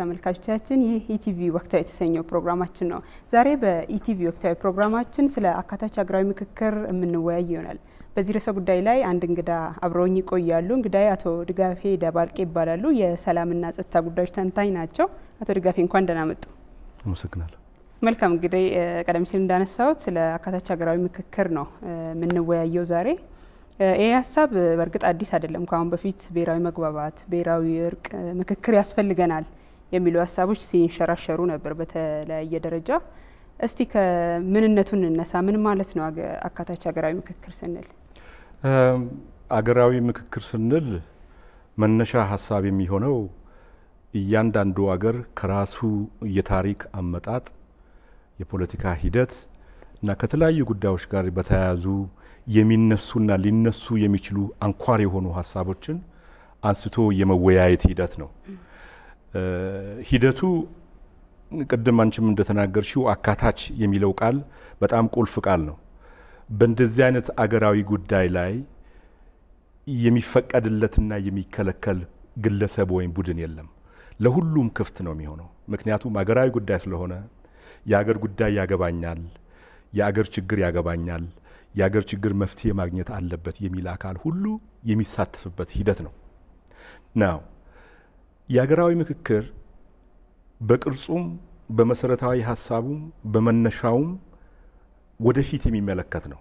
ተመልካቾቻችን ይህ ኢቲቪ ወቅታዊ የተሰኘው ፕሮግራማችን ነው። ዛሬ በኢቲቪ ወቅታዊ ፕሮግራማችን ስለ አካታች ሀገራዊ ምክክር የምንወያይ ይሆናል። በዚህ ርዕሰ ጉዳይ ላይ አንድ እንግዳ አብረውኝ ይቆያሉ። እንግዳ አቶ ድጋፌ ደባልቄ ይባላሉ። የሰላምና ጸጥታ ጉዳዮች ተንታኝ ናቸው። አቶ ድጋፌ እንኳን ደህና መጡ። አመሰግናለሁ። መልካም እንግዲህ ቀደም ሲል እንዳነሳሁት ስለ አካታች ሀገራዊ ምክክር ነው የምንወያየው ዛሬ። ይህ ሀሳብ በእርግጥ አዲስ አይደለም። ከአሁን በፊት ብሔራዊ መግባባት፣ ብሔራዊ እርቅ፣ ምክክር ያስፈልገናል የሚሉ ሀሳቦች ሲንሸራሸሩ ነበር በተለያየ ደረጃ። እስቲ ከምንነቱ እንነሳ። ምን ማለት ነው አካታች ሀገራዊ ምክክር ስንል? አገራዊ ምክክር ስንል መነሻ ሀሳብ የሚሆነው እያንዳንዱ አገር ከራሱ የታሪክ አመጣጥ፣ የፖለቲካ ሂደት እና ከተለያዩ ጉዳዮች ጋር በተያያዙ የሚነሱና ሊነሱ የሚችሉ አንኳር የሆኑ ሀሳቦችን አንስቶ የመወያየት ሂደት ነው። ሂደቱ ቅድም አንችም እንደተናገርሽው አካታች የሚለው ቃል በጣም ቁልፍ ቃል ነው። በእንደዚህ አይነት አገራዊ ጉዳይ ላይ የሚፈቀድለትና የሚከለከል ግለሰብ ወይም ቡድን የለም። ለሁሉም ክፍት ነው የሚሆነው። ምክንያቱም አገራዊ ጉዳይ ስለሆነ የአገር ጉዳይ ያገባኛል፣ የአገር ችግር ያገባኛል፣ የአገር ችግር መፍትሄ ማግኘት አለበት የሚል አካል ሁሉ የሚሳተፍበት ሂደት ነው ናው የሀገራዊ ምክክር በቅርጹም በመሰረታዊ ሀሳቡም በመነሻውም ወደፊት የሚመለከት ነው።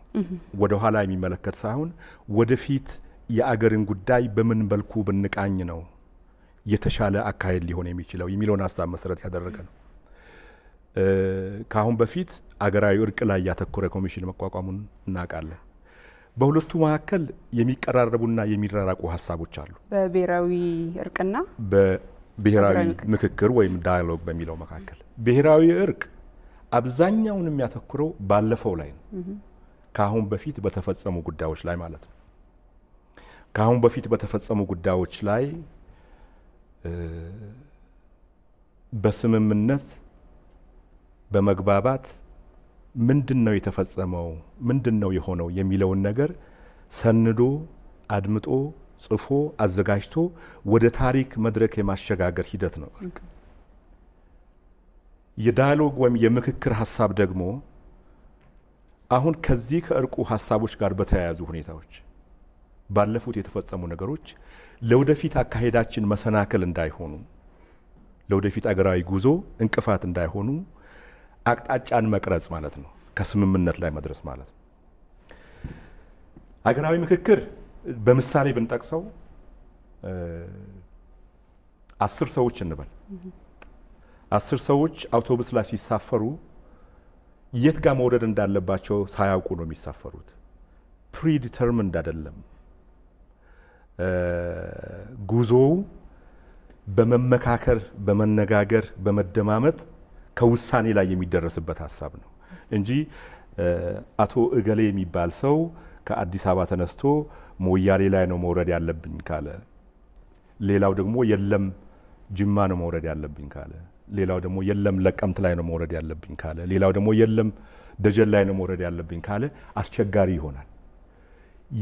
ወደኋላ የሚመለከት ሳይሆን ወደፊት የአገርን ጉዳይ በምን መልኩ ብንቃኝ ነው የተሻለ አካሄድ ሊሆን የሚችለው የሚለውን ሀሳብ መሰረት ያደረገ ነው። ከአሁን በፊት አገራዊ እርቅ ላይ ያተኮረ ኮሚሽን መቋቋሙን እናውቃለን። በሁለቱ መካከል የሚቀራረቡና የሚራራቁ ሀሳቦች አሉ። በብሔራዊ እርቅና በብሔራዊ ምክክር ወይም ዳያሎግ በሚለው መካከል ብሔራዊ እርቅ አብዛኛውን የሚያተኩረው ባለፈው ላይ ነው። ከአሁን በፊት በተፈጸሙ ጉዳዮች ላይ ማለት ነው። ከአሁን በፊት በተፈጸሙ ጉዳዮች ላይ በስምምነት በመግባባት ምንድን ነው የተፈጸመው፣ ምንድን ነው የሆነው የሚለውን ነገር ሰንዶ አድምጦ ጽፎ አዘጋጅቶ ወደ ታሪክ መድረክ የማሸጋገር ሂደት ነው። የዳያሎግ ወይም የምክክር ሀሳብ ደግሞ አሁን ከዚህ ከእርቁ ሀሳቦች ጋር በተያያዙ ሁኔታዎች ባለፉት የተፈጸሙ ነገሮች ለወደፊት አካሄዳችን መሰናክል እንዳይሆኑ፣ ለወደፊት አገራዊ ጉዞ እንቅፋት እንዳይሆኑ አቅጣጫን መቅረጽ ማለት ነው። ከስምምነት ላይ መድረስ ማለት ነው። ምክክር በምሳሌ ብንጠቅሰው አስር ሰዎች እንበል፣ አስር ሰዎች አውቶቡስ ላይ ሲሳፈሩ የት ጋር መውረድ እንዳለባቸው ሳያውቁ ነው የሚሳፈሩት። ፕሪዲተርምንድ አይደለም። ጉዞው በመመካከር፣ በመነጋገር፣ በመደማመጥ ከውሳኔ ላይ የሚደረስበት ሀሳብ ነው እንጂ አቶ እገሌ የሚባል ሰው ከአዲስ አበባ ተነስቶ ሞያሌ ላይ ነው መውረድ ያለብኝ ካለ፣ ሌላው ደግሞ የለም ጅማ ነው መውረድ ያለብኝ ካለ፣ ሌላው ደግሞ የለም ለቀምት ላይ ነው መውረድ ያለብኝ ካለ፣ ሌላው ደግሞ የለም ደጀን ላይ ነው መውረድ ያለብኝ ካለ አስቸጋሪ ይሆናል።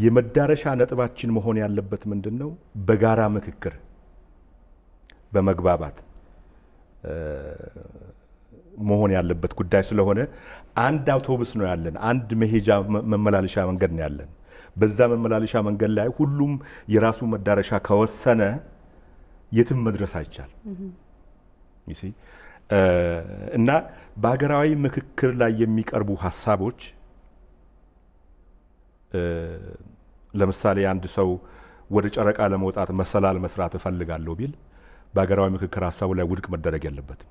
የመዳረሻ ነጥባችን መሆን ያለበት ምንድን ነው? በጋራ ምክክር፣ በመግባባት መሆን ያለበት ጉዳይ ስለሆነ አንድ አውቶቡስ ነው ያለን፣ አንድ መሄጃ መመላለሻ መንገድ ነው ያለን። በዛ መመላለሻ መንገድ ላይ ሁሉም የራሱ መዳረሻ ከወሰነ የትም መድረስ አይቻልም። እና በሀገራዊ ምክክር ላይ የሚቀርቡ ሀሳቦች ለምሳሌ አንድ ሰው ወደ ጨረቃ ለመውጣት መሰላል መስራት እፈልጋለሁ ቢል በሀገራዊ ምክክር ሀሳቡ ላይ ውድቅ መደረግ የለበትም።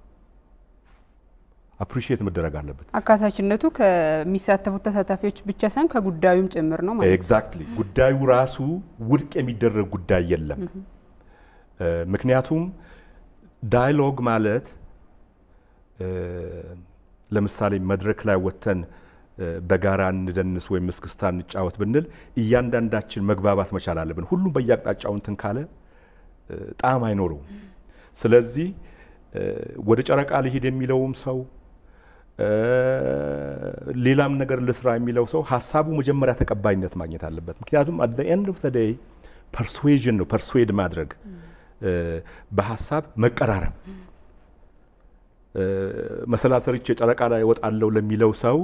አፕሪሺየት መደረግ አለበት። አካታችነቱ ከሚሳተፉት ተሳታፊዎች ብቻ ሳይሆን ከጉዳዩም ጭምር ነው ማለት ኤግዛክትሊ። ጉዳዩ ራሱ ውድቅ የሚደረግ ጉዳይ የለም። ምክንያቱም ዳይሎግ ማለት ለምሳሌ መድረክ ላይ ወጥተን በጋራ እንደንስ ወይም እስክስታ እንጫወት ብንል እያንዳንዳችን መግባባት መቻል አለብን። ሁሉም በየአቅጣጫው እንትን ካለ ጣዕም አይኖረውም። ስለዚህ ወደ ጨረቃ ልሂድ የሚለውም ሰው ሌላም ነገር ልስራ የሚለው ሰው ሀሳቡ መጀመሪያ ተቀባይነት ማግኘት አለበት። ምክንያቱም አት ኤንድ ኦፍ ደይ ፐርስዌዥን ነው ፐርስዌድ ማድረግ በሀሳብ መቀራረብ። መሰላ ሰርቼ ጨረቃ ላይ እወጣለሁ ለሚለው ሰው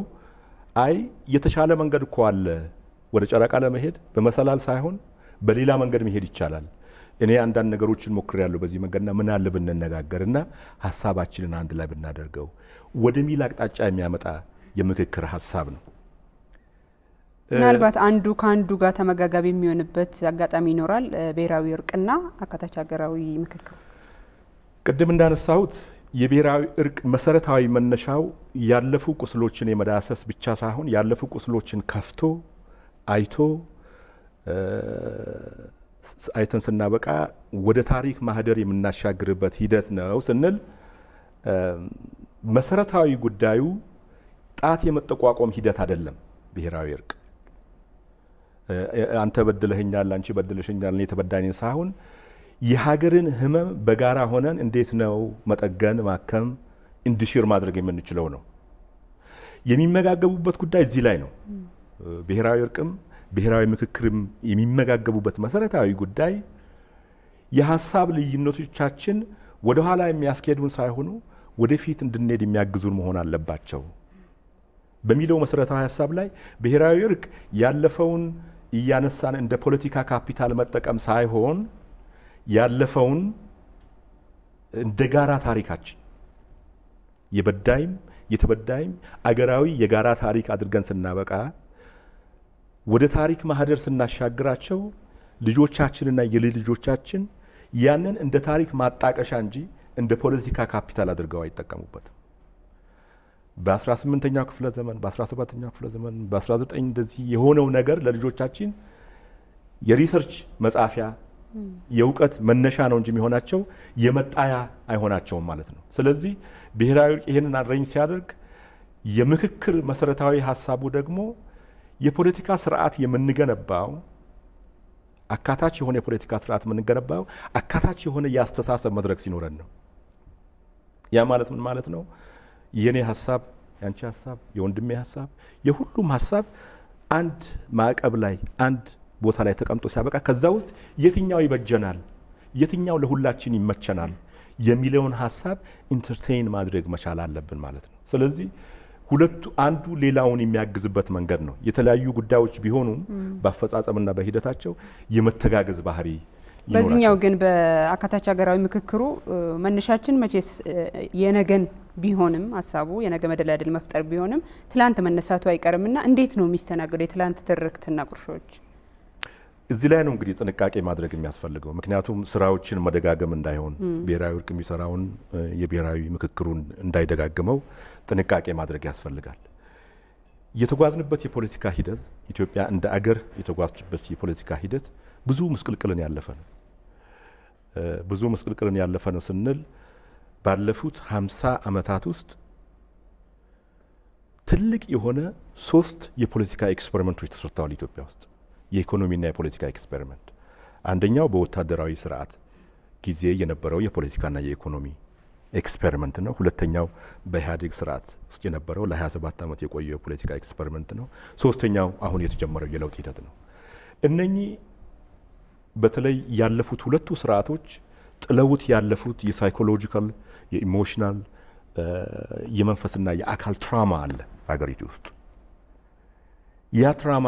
አይ የተሻለ መንገድ እኮ አለ፣ ወደ ጨረቃ ለመሄድ በመሰላል ሳይሆን በሌላ መንገድ መሄድ ይቻላል እኔ አንዳንድ ነገሮችን ሞክሬያለሁ በዚህ መንገድና ምን አለ ብንነጋገርና ሀሳባችንን አንድ ላይ ብናደርገው ወደሚል አቅጣጫ የሚያመጣ የምክክር ሀሳብ ነው። ምናልባት አንዱ ከአንዱ ጋር ተመጋጋቢ የሚሆንበት አጋጣሚ ይኖራል። ብሔራዊ እርቅና አካታች ሀገራዊ ምክክር ቅድም እንዳነሳሁት የብሔራዊ እርቅ መሰረታዊ መነሻው ያለፉ ቁስሎችን የመዳሰስ ብቻ ሳይሆን ያለፉ ቁስሎችን ከፍቶ አይቶ አይተን ስናበቃ ወደ ታሪክ ማህደር የምናሻግርበት ሂደት ነው ስንል መሰረታዊ ጉዳዩ ጣት የመጠቋቋም ሂደት አይደለም። ብሔራዊ እርቅ አንተ በድለህኛል፣ አንቺ በድለሽኛል፣ እኔ ተበዳኝ ሳይሆን የሀገርን ህመም በጋራ ሆነን እንዴት ነው መጠገን፣ ማከም፣ እንዲሽር ማድረግ የምንችለው ነው። የሚመጋገቡበት ጉዳይ እዚህ ላይ ነው። ብሔራዊ እርቅም ብሔራዊ ምክክርም የሚመጋገቡበት መሰረታዊ ጉዳይ የሀሳብ ልዩነቶቻችን ወደኋላ የሚያስኬዱን ሳይሆኑ ወደፊት እንድንሄድ የሚያግዙን መሆን አለባቸው በሚለው መሰረታዊ ሀሳብ ላይ ብሔራዊ እርቅ ያለፈውን እያነሳን እንደ ፖለቲካ ካፒታል መጠቀም ሳይሆን ያለፈውን እንደ ጋራ ታሪካችን የበዳይም የተበዳይም አገራዊ የጋራ ታሪክ አድርገን ስናበቃ ወደ ታሪክ ማህደር ስናሻግራቸው ልጆቻችንና የልጅ ልጆቻችን ያንን እንደ ታሪክ ማጣቀሻ እንጂ እንደ ፖለቲካ ካፒታል አድርገው አይጠቀሙበትም። በ18ኛው ክፍለ ዘመን፣ በ17ኛው ክፍለ ዘመን፣ በ19 እንደዚህ የሆነው ነገር ለልጆቻችን የሪሰርች መጻፊያ የእውቀት መነሻ ነው እንጂ የሚሆናቸው የመጣያ አይሆናቸውም ማለት ነው። ስለዚህ ብሔራዊ እርቅ ይህንን አድረኝ ሲያደርግ የምክክር መሰረታዊ ሀሳቡ ደግሞ የፖለቲካ ስርዓት የምንገነባው አካታች የሆነ የፖለቲካ ስርዓት የምንገነባው አካታች የሆነ የአስተሳሰብ መድረክ ሲኖረን ነው። ያ ማለት ምን ማለት ነው? የኔ ሀሳብ፣ የአንቺ ሀሳብ፣ የወንድሜ ሀሳብ፣ የሁሉም ሀሳብ አንድ ማዕቀብ ላይ አንድ ቦታ ላይ ተቀምጦ ሲያበቃ ከዛ ውስጥ የትኛው ይበጀናል፣ የትኛው ለሁላችን ይመቸናል የሚለውን ሀሳብ ኢንተርቴይን ማድረግ መቻል አለብን ማለት ነው። ስለዚህ ሁለቱ አንዱ ሌላውን የሚያግዝበት መንገድ ነው። የተለያዩ ጉዳዮች ቢሆኑም በአፈጻጸምና በሂደታቸው የመተጋገዝ ባህሪ በዚህኛው ግን በአካታች ሀገራዊ ምክክሩ መነሻችን መቼስ የነገን ቢሆንም ሀሳቡ የነገ መደላደል መፍጠር ቢሆንም ትላንት መነሳቱ አይቀርምና እንዴት ነው የሚስተናገዱ የትላንት ትርክትና ቁርሾች? እዚህ ላይ ነው እንግዲህ ጥንቃቄ ማድረግ የሚያስፈልገው። ምክንያቱም ስራዎችን መደጋገም እንዳይሆን ብሔራዊ እርቅ የሚሰራውን የብሔራዊ ምክክሩን እንዳይደጋግመው ጥንቃቄ ማድረግ ያስፈልጋል። የተጓዝንበት የፖለቲካ ሂደት ኢትዮጵያ እንደ አገር የተጓዝችበት የፖለቲካ ሂደት ብዙ ምስቅልቅልን ያለፈ ነው። ብዙ ምስቅልቅልን ያለፈ ነው ስንል ባለፉት ሀምሳ ዓመታት ውስጥ ትልቅ የሆነ ሶስት የፖለቲካ ኤክስፐሪመንቶች ተሰርተዋል ኢትዮጵያ ውስጥ የኢኮኖሚና የፖለቲካ ኤክስፔሪመንት አንደኛው በወታደራዊ ስርዓት ጊዜ የነበረው የፖለቲካና የኢኮኖሚ ኤክስፔሪመንት ነው። ሁለተኛው በኢህአዴግ ስርዓት ውስጥ የነበረው ለ27 ዓመት የቆየው የፖለቲካ ኤክስፐሪመንት ነው። ሶስተኛው አሁን የተጀመረው የለውጥ ሂደት ነው። እነኚህ በተለይ ያለፉት ሁለቱ ስርዓቶች ጥለውት ያለፉት የሳይኮሎጂካል፣ የኢሞሽናል፣ የመንፈስና የአካል ትራማ አለ ሀገሪቱ ውስጥ ያ ትራማ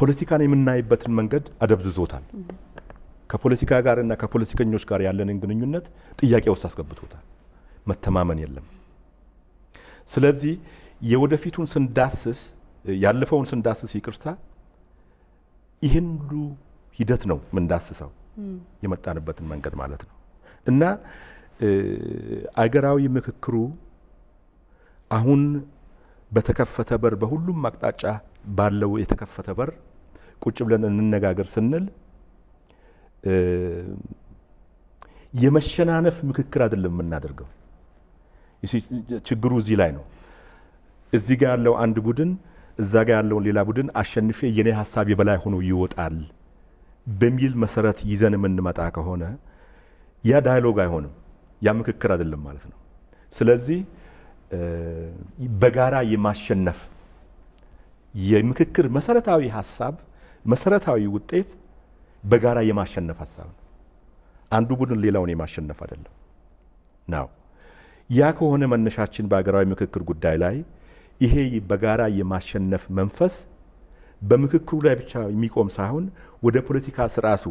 ፖለቲካን የምናይበትን መንገድ አደብዝዞታል። ከፖለቲካ ጋር እና ከፖለቲከኞች ጋር ያለንን ግንኙነት ጥያቄ ውስጥ አስገብቶታል። መተማመን የለም። ስለዚህ የወደፊቱን ስንዳስስ ያለፈውን ስንዳስስ ይቅርታ፣ ይህን ሁሉ ሂደት ነው ምንዳስሰው የመጣንበትን መንገድ ማለት ነው እና አገራዊ ምክክሩ አሁን በተከፈተ በር በሁሉም አቅጣጫ ባለው የተከፈተ በር ቁጭ ብለን እንነጋገር ስንል የመሸናነፍ ምክክር አይደለም የምናደርገው። ችግሩ እዚህ ላይ ነው። እዚህ ጋር ያለው አንድ ቡድን እዛ ጋር ያለውን ሌላ ቡድን አሸንፌ የኔ ሀሳብ የበላይ ሆኖ ይወጣል በሚል መሰረት ይዘን የምንመጣ ከሆነ ያ ዳያሎግ አይሆንም፣ ያ ምክክር አይደለም ማለት ነው። ስለዚህ በጋራ የማሸነፍ የምክክር መሰረታዊ ሀሳብ መሰረታዊ ውጤት በጋራ የማሸነፍ ሀሳብ ነው። አንዱ ቡድን ሌላውን የማሸነፍ አይደለም ነው። ያ ከሆነ መነሻችን በሀገራዊ ምክክር ጉዳይ ላይ ይሄ በጋራ የማሸነፍ መንፈስ በምክክሩ ላይ ብቻ የሚቆም ሳይሆን ወደ ፖለቲካ ስርዓቱ፣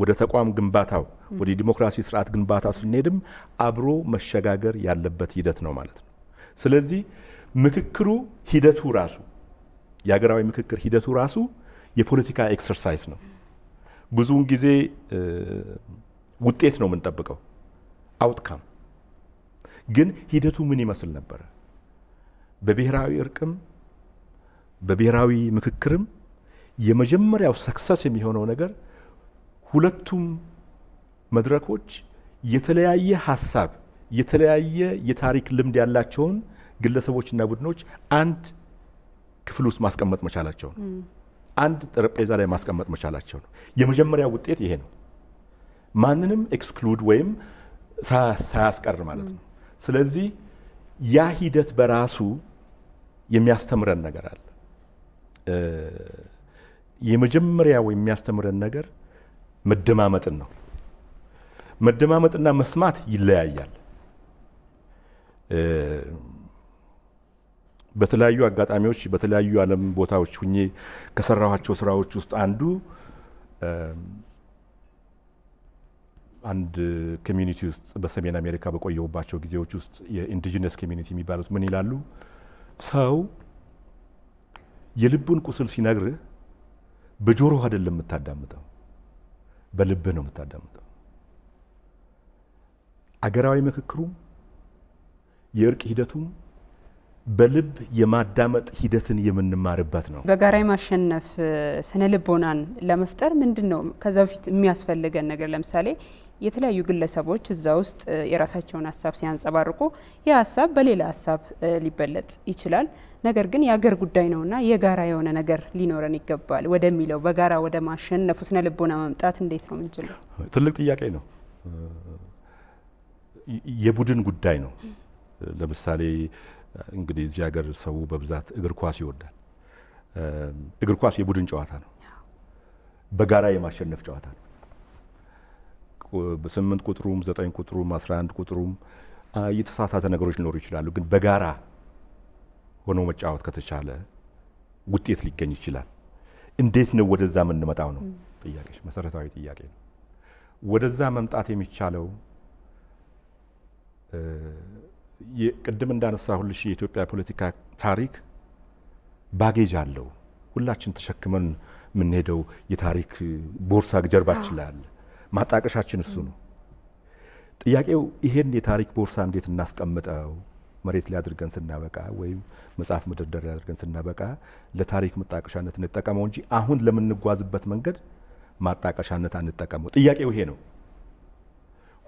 ወደ ተቋም ግንባታው፣ ወደ ዲሞክራሲ ስርዓት ግንባታው ስንሄድም አብሮ መሸጋገር ያለበት ሂደት ነው ማለት ነው። ስለዚህ ምክክሩ ሂደቱ ራሱ የሀገራዊ ምክክር ሂደቱ ራሱ የፖለቲካ ኤክሰርሳይዝ ነው። ብዙውን ጊዜ ውጤት ነው የምንጠብቀው አውትካም። ግን ሂደቱ ምን ይመስል ነበረ? በብሔራዊ እርቅም በብሔራዊ ምክክርም የመጀመሪያው ሰክሰስ የሚሆነው ነገር ሁለቱም መድረኮች የተለያየ ሀሳብ የተለያየ የታሪክ ልምድ ያላቸውን ግለሰቦችና ቡድኖች አንድ ክፍል ውስጥ ማስቀመጥ መቻላቸው ነው። አንድ ጠረጴዛ ላይ ማስቀመጥ መቻላቸው ነው። የመጀመሪያ ውጤት ይሄ ነው። ማንንም ኤክስክሉድ ወይም ሳያስቀር ማለት ነው። ስለዚህ ያ ሂደት በራሱ የሚያስተምረን ነገር አለ። የመጀመሪያው የሚያስተምረን ነገር መደማመጥን ነው። መደማመጥና መስማት ይለያያል። በተለያዩ አጋጣሚዎች በተለያዩ አለም ቦታዎች ሁኜ ከሰራኋቸው ስራዎች ውስጥ አንዱ አንድ ኮሚኒቲ ውስጥ በሰሜን አሜሪካ በቆየሁባቸው ጊዜዎች ውስጥ የኢንዲጂነስ ኮሚኒቲ የሚባሉት ምን ይላሉ? ሰው የልቡን ቁስል ሲነግርህ በጆሮ አይደለም የምታዳምጠው፣ በልብህ ነው የምታዳምጠው። አገራዊ ምክክሩም የእርቅ ሂደቱም በልብ የማዳመጥ ሂደትን የምንማርበት ነው። በጋራ የማሸነፍ ስነ ልቦናን ለመፍጠር ምንድን ነው ከዛ በፊት የሚያስፈልገን ነገር? ለምሳሌ የተለያዩ ግለሰቦች እዛ ውስጥ የራሳቸውን ሀሳብ ሲያንጸባርቁ ያ ሀሳብ በሌላ ሀሳብ ሊበለጥ ይችላል። ነገር ግን የአገር ጉዳይ ነውና የጋራ የሆነ ነገር ሊኖረን ይገባል ወደሚለው በጋራ ወደ ማሸነፉ ስነ ልቦና መምጣት እንዴት ነው ምንችለው ትልቅ ጥያቄ ነው። የቡድን ጉዳይ ነው። ለምሳሌ እንግዲህ እዚህ ሀገር ሰው በብዛት እግር ኳስ ይወዳል። እግር ኳስ የቡድን ጨዋታ ነው። በጋራ የማሸነፍ ጨዋታ ነው። ስምንት ቁጥሩም ዘጠኝ ቁጥሩም አስራ አንድ ቁጥሩም የተሳሳተ ነገሮች ሊኖሩ ይችላሉ። ግን በጋራ ሆኖ መጫወት ከተቻለ ውጤት ሊገኝ ይችላል። እንዴት ነው ወደዛ የምንመጣው ነው ጥያቄሽ፣ መሰረታዊ ጥያቄ ነው። ወደዛ መምጣት የሚቻለው ቅድም ሁልሽ የኢትዮጵያ ፖለቲካ ታሪክ ባጌጅ አለው። ሁላችን ተሸክመን የምንሄደው የታሪክ ቦርሳ ጀርባችን ላይ አለ። ማጣቀሻችን እሱ ነው። ጥያቄው ይሄን የታሪክ ቦርሳ እንዴት እናስቀምጠው? መሬት ላይ አድርገን ስናበቃ ወይም መጽሐፍ መደርደሪያ አድርገን ስናበቃ ለታሪክ መጣቀሻነት እንጠቀመው እንጂ አሁን ለምንጓዝበት መንገድ ማጣቀሻነት አንጠቀመው። ጥያቄው ይሄ ነው።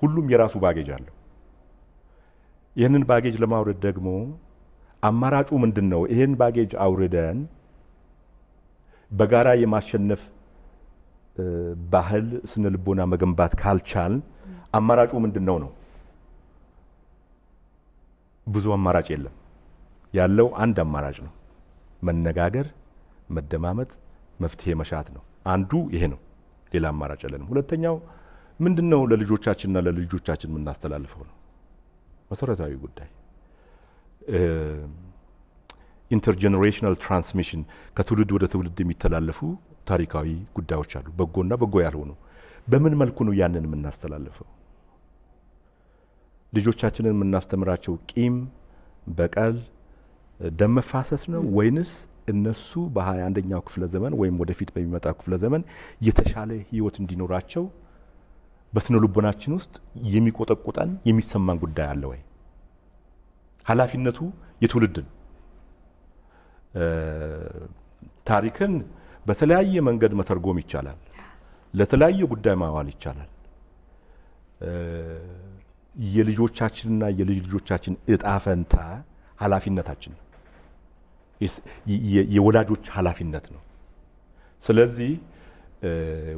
ሁሉም የራሱ ባጌጅ አለው። ይህንን ባጌጅ ለማውረድ ደግሞ አማራጩ ምንድን ነው? ይህን ባጌጅ አውርደን በጋራ የማሸነፍ ባህል ስነ ልቦና መገንባት ካልቻል አማራጩ ምንድን ነው ነው? ብዙ አማራጭ የለም። ያለው አንድ አማራጭ ነው፣ መነጋገር፣ መደማመጥ፣ መፍትሄ መሻት ነው። አንዱ ይሄ ነው። ሌላ አማራጭ የለንም። ሁለተኛው ምንድን ነው ለልጆቻችንና ለልጆቻችን የምናስተላልፈው ነው መሰረታዊ ጉዳይ ኢንተርጀኔሬሽናል ትራንስሚሽን ከትውልድ ወደ ትውልድ የሚተላለፉ ታሪካዊ ጉዳዮች አሉ፣ በጎና በጎ ያልሆኑ። በምን መልኩ ነው ያንን የምናስተላልፈው? ልጆቻችንን የምናስተምራቸው ቂም፣ በቀል፣ ደም መፋሰስ ነው ወይንስ እነሱ በሀያ አንደኛው ክፍለ ዘመን ወይም ወደፊት በሚመጣ ክፍለ ዘመን የተሻለ ህይወት እንዲኖራቸው በስነ ልቦናችን ውስጥ የሚቆጠቁጠን የሚሰማን ጉዳይ አለ ወይ? ኃላፊነቱ የትውልድን ታሪክን በተለያየ መንገድ መተርጎም ይቻላል። ለተለያየ ጉዳይ ማዋል ይቻላል። የልጆቻችንና የልጅ ልጆቻችን እጣ ፈንታ ኃላፊነታችን ነው። የወላጆች ኃላፊነት ነው። ስለዚህ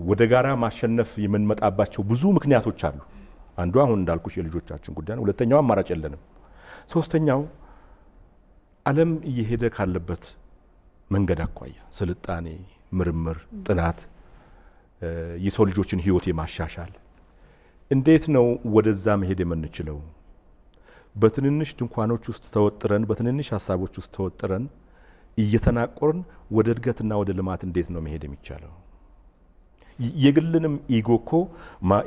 ወደ ጋራ ማሸነፍ የምንመጣባቸው ብዙ ምክንያቶች አሉ። አንዱ አሁን እንዳልኩሽ የልጆቻችን ጉዳይ ነው። ሁለተኛው አማራጭ የለንም። ሶስተኛው ዓለም እየሄደ ካለበት መንገድ አኳያ ስልጣኔ፣ ምርምር፣ ጥናት፣ የሰው ልጆችን ህይወት የማሻሻል እንዴት ነው ወደዛ መሄድ የምንችለው? በትንንሽ ድንኳኖች ውስጥ ተወጥረን፣ በትንንሽ ሀሳቦች ውስጥ ተወጥረን እየተናቆርን ወደ እድገትና ወደ ልማት እንዴት ነው መሄድ የሚቻለው? የግልንም ኢጎ እኮ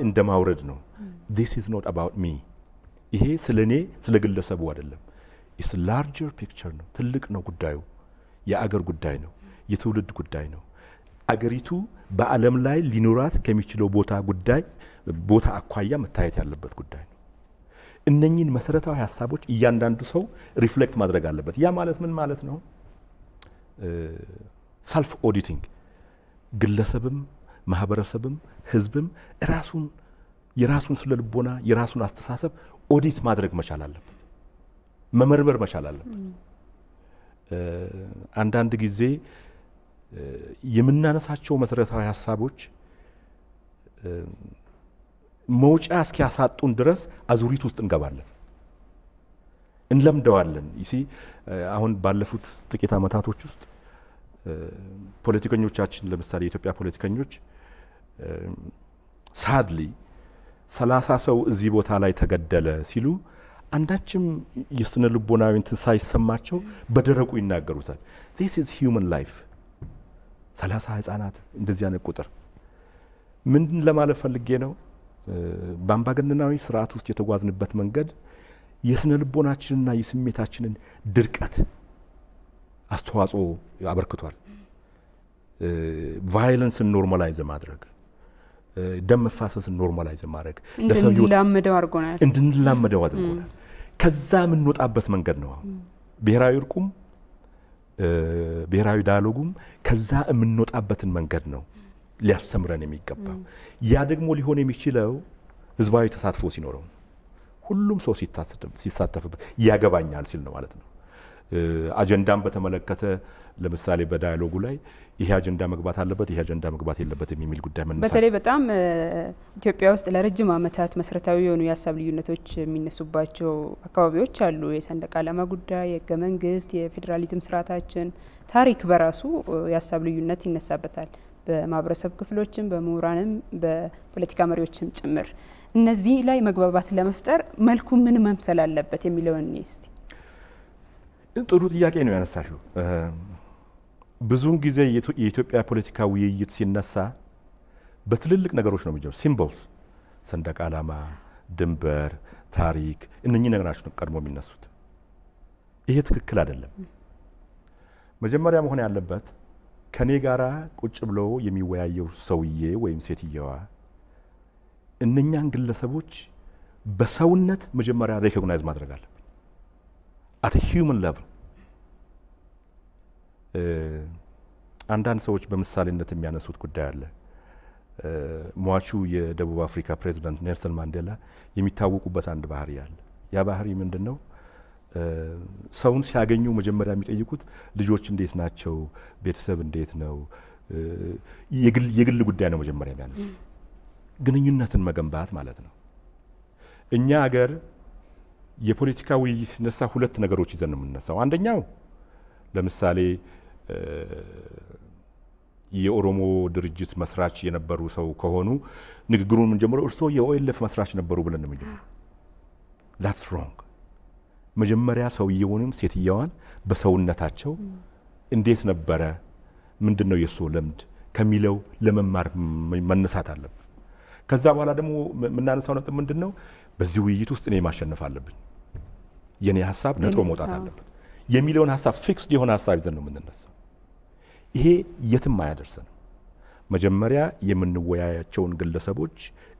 እንደ ማውረድ ነው። ዲስ ኢዝ ኖት አባውት ሚ ይሄ ስለ እኔ ስለ ግለሰቡ አይደለም። ኢስ ላርጀር ፒክቸር ነው። ትልቅ ነው ጉዳዩ። የአገር ጉዳይ ነው። የትውልድ ጉዳይ ነው። አገሪቱ በዓለም ላይ ሊኖራት ከሚችለው ቦታ ጉዳይ ቦታ አኳያ መታየት ያለበት ጉዳይ ነው። እነኚህን መሰረታዊ ሀሳቦች እያንዳንዱ ሰው ሪፍሌክት ማድረግ አለበት። ያ ማለት ምን ማለት ነው? ሰልፍ ኦዲቲንግ ግለሰብም ማህበረሰብም ህዝብም ራሱን የራሱን ስነ ልቦና የራሱን አስተሳሰብ ኦዲት ማድረግ መቻል አለበት፣ መመርመር መቻል አለበት። አንዳንድ ጊዜ የምናነሳቸው መሰረታዊ ሀሳቦች መውጫ እስኪያሳጡን ድረስ አዙሪት ውስጥ እንገባለን፣ እንለምደዋለን። ይሲ አሁን ባለፉት ጥቂት ዓመታቶች ውስጥ ፖለቲከኞቻችን ለምሳሌ የኢትዮጵያ ፖለቲከኞች ሳድሊ ሰላሳ ሰው እዚህ ቦታ ላይ ተገደለ ሲሉ አንዳችም የስነ ልቦናዊ እንትን ሳይሰማቸው በደረቁ ይናገሩታል። ዚስ ኢዝ ላይፍ። ሰላሳ ህጻናት እንደዚህ አይነት ቁጥር ምንድን ለማለት ፈልጌ ነው? በአምባገነናዊ ስርዓት ውስጥ የተጓዝንበት መንገድ የስነ ልቦናችንና የስሜታችንን ድርቀት አስተዋጽኦ አበርክቷል። ቫይለንስን ኖርማላይዝ ማድረግ ደም መፋሰስ ኖርማላይዝ ማድረግ እንድንላመደው አድርጎናል እንድንላመደው አድርጎናል። ከዛ የምንወጣበት መንገድ ነው አሁን ብሔራዊ እርቁም ብሔራዊ ዳያሎጉም ከዛ የምንወጣበትን መንገድ ነው ሊያስተምረን የሚገባው። ያ ደግሞ ሊሆን የሚችለው ህዝባዊ ተሳትፎ ሲኖረው ሁሉም ሰው ሲሳተፍበት ያገባኛል ሲል ነው ማለት ነው። አጀንዳን በተመለከተ ለምሳሌ በዳያሎጉ ላይ ይሄ አጀንዳ መግባት አለበት፣ ይሄ አጀንዳ መግባት የለበትም የሚል ጉዳይ መነሳት በተለይ በጣም ኢትዮጵያ ውስጥ ለረጅም ዓመታት መሰረታዊ የሆኑ የሀሳብ ልዩነቶች የሚነሱባቸው አካባቢዎች አሉ። የሰንደቅ ዓላማ ጉዳይ፣ የህገ መንግስት፣ የፌዴራሊዝም ስርዓታችን ታሪክ በራሱ የሀሳብ ልዩነት ይነሳበታል። በማህበረሰብ ክፍሎችም በምሁራንም በፖለቲካ መሪዎችም ጭምር እነዚህ ላይ መግባባት ለመፍጠር መልኩ ምን መምሰል አለበት የሚለውን እስቲ ጥሩ ጥያቄ ነው ያነሳሽው። ብዙውን ጊዜ የኢትዮጵያ ፖለቲካ ውይይት ሲነሳ በትልልቅ ነገሮች ነው የሚጀምር። ሲምቦልስ፣ ሰንደቅ ዓላማ፣ ድንበር፣ ታሪክ፣ እነኚህ ነገሮች ነው ቀድሞ የሚነሱት። ይሄ ትክክል አይደለም። መጀመሪያ መሆን ያለበት ከኔ ጋር ቁጭ ብሎ የሚወያየው ሰውዬ ወይም ሴትየዋ እነኛን ግለሰቦች በሰውነት መጀመሪያ ሬኮግናይዝ ማድረግ አለብኝ አት ሂውመን ሌቭል አንዳንድ ሰዎች በምሳሌነት የሚያነሱት ጉዳይ አለ። ሟቹ የደቡብ አፍሪካ ፕሬዚዳንት ኔልሰን ማንዴላ የሚታወቁበት አንድ ባህሪ አለ። ያ ባህሪ ምንድን ነው? ሰውን ሲያገኙ መጀመሪያ የሚጠይቁት ልጆች እንዴት ናቸው፣ ቤተሰብ እንዴት ነው፣ የግል ጉዳይ ነው መጀመሪያ የሚያነሱ ግንኙነትን መገንባት ማለት ነው። እኛ ሀገር የፖለቲካ ውይይት ሲነሳ ሁለት ነገሮች ይዘን ነው የምንነሳው። አንደኛው ለምሳሌ የኦሮሞ ድርጅት መስራች የነበሩ ሰው ከሆኑ ንግግሩን የምንጀምረው እርስዎ የኦኤልኤፍ መስራች ነበሩ ብለን ነው የምንጀምረው። ዛትስ ሮንግ። መጀመሪያ ሰውየውንም ሴትየዋን በሰውነታቸው እንዴት ነበረ፣ ምንድን ነው የእሱ ልምድ ከሚለው ለመማር መነሳት አለብን። ከዛ በኋላ ደግሞ የምናነሳው ነጥብ ምንድን ነው? በዚህ ውይይት ውስጥ እኔ ማሸነፍ አለብኝ። የእኔ ሀሳብ ነጥሮ መውጣት አለበት። የሚለውን ሀሳብ ፊክስድ የሆነ ሀሳብ ይዘን ነው የምንነሳው። ይሄ የትም አያደርሰንም። መጀመሪያ የምንወያያቸውን ግለሰቦች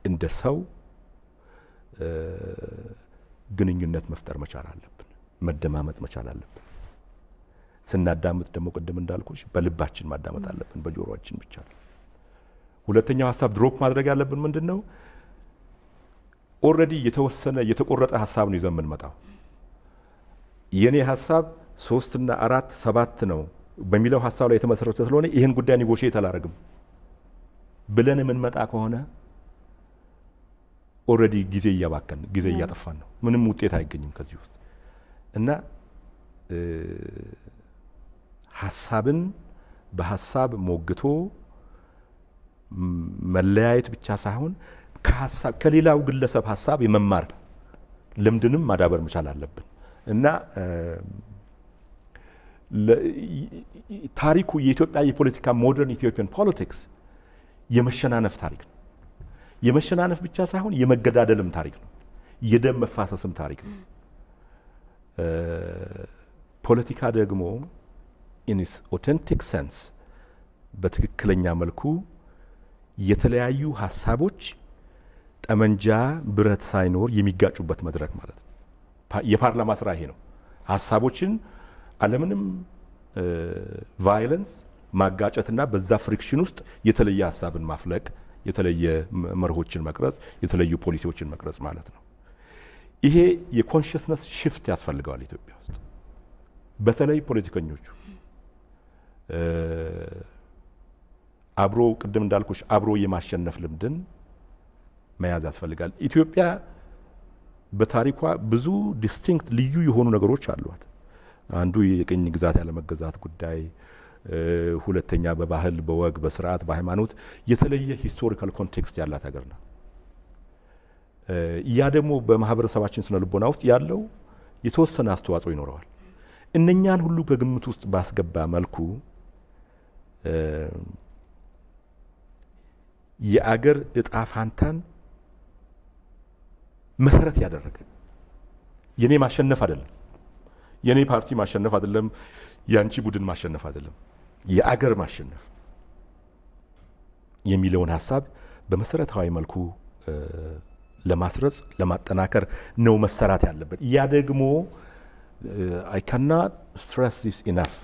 እንደ ሰው ግንኙነት መፍጠር መቻል አለብን። መደማመጥ መቻል አለብን። ስናዳምጥ ደግሞ ቅድም እንዳልኩሽ በልባችን ማዳመጥ አለብን፣ በጆሮችን ብቻ። ሁለተኛው ሀሳብ ድሮፕ ማድረግ ያለብን ምንድን ነው? ኦልሬዲ የተወሰነ የተቆረጠ ሀሳብ ነው ይዘን የምንመጣው። የኔ ሀሳብ ሶስትና አራት ሰባት ነው በሚለው ሀሳብ ላይ የተመሰረተ ስለሆነ ይህን ጉዳይ ኒጎሽት አላደርግም ብለን የምንመጣ ከሆነ ኦልሬዲ ጊዜ እያባከን ጊዜ እያጠፋን ነው። ምንም ውጤት አይገኝም ከዚህ ውስጥ እና ሀሳብን በሀሳብ ሞግቶ መለያየት ብቻ ሳይሆን ከሌላው ግለሰብ ሀሳብ የመማር ልምድንም ማዳበር መቻል አለብን። እና ታሪኩ የኢትዮጵያ የፖለቲካ ሞደርን ኢትዮጵያን ፖለቲክስ የመሸናነፍ ታሪክ ነው። የመሸናነፍ ብቻ ሳይሆን የመገዳደልም ታሪክ ነው። የደም መፋሰስም ታሪክ ነው። ፖለቲካ ደግሞ ኢንስ ኦቴንቲክ ሰንስ በትክክለኛ መልኩ የተለያዩ ሀሳቦች ጠመንጃ ብረት ሳይኖር የሚጋጩበት መድረክ ማለት ነው። የፓርላማ ስራ ይሄ ነው። ሀሳቦችን አለምንም ቫይለንስ ማጋጨትና በዛ ፍሪክሽን ውስጥ የተለየ ሀሳብን ማፍለቅ፣ የተለየ መርሆችን መቅረጽ፣ የተለዩ ፖሊሲዎችን መቅረጽ ማለት ነው። ይሄ የኮንሽስነስ ሽፍት ያስፈልገዋል ኢትዮጵያ ውስጥ በተለይ ፖለቲከኞቹ አብሮ ቅድም እንዳልኩሽ አብሮ የማሸነፍ ልምድን መያዝ ያስፈልጋል ኢትዮጵያ በታሪኳ ብዙ ዲስቲንክት ልዩ የሆኑ ነገሮች አሏት። አንዱ የቅኝ ግዛት ያለመገዛት ጉዳይ፣ ሁለተኛ በባህል በወግ በስርዓት በሃይማኖት የተለየ ሂስቶሪካል ኮንቴክስት ያላት ሀገር ናት። ያ ደግሞ በማህበረሰባችን ስነ ልቦና ውስጥ ያለው የተወሰነ አስተዋጽኦ ይኖረዋል። እነኛን ሁሉ ከግምት ውስጥ ባስገባ መልኩ የአገር እጣ ፋንታን መሰረት ያደረገ የኔ ማሸነፍ አይደለም፣ የኔ ፓርቲ ማሸነፍ አይደለም፣ የአንቺ ቡድን ማሸነፍ አይደለም፣ የአገር ማሸነፍ የሚለውን ሀሳብ በመሰረታዊ መልኩ ለማስረጽ ለማጠናከር ነው መሰራት ያለበት። ያ ደግሞ አይ ካናት ስትረስ ዲስ ኢናፍ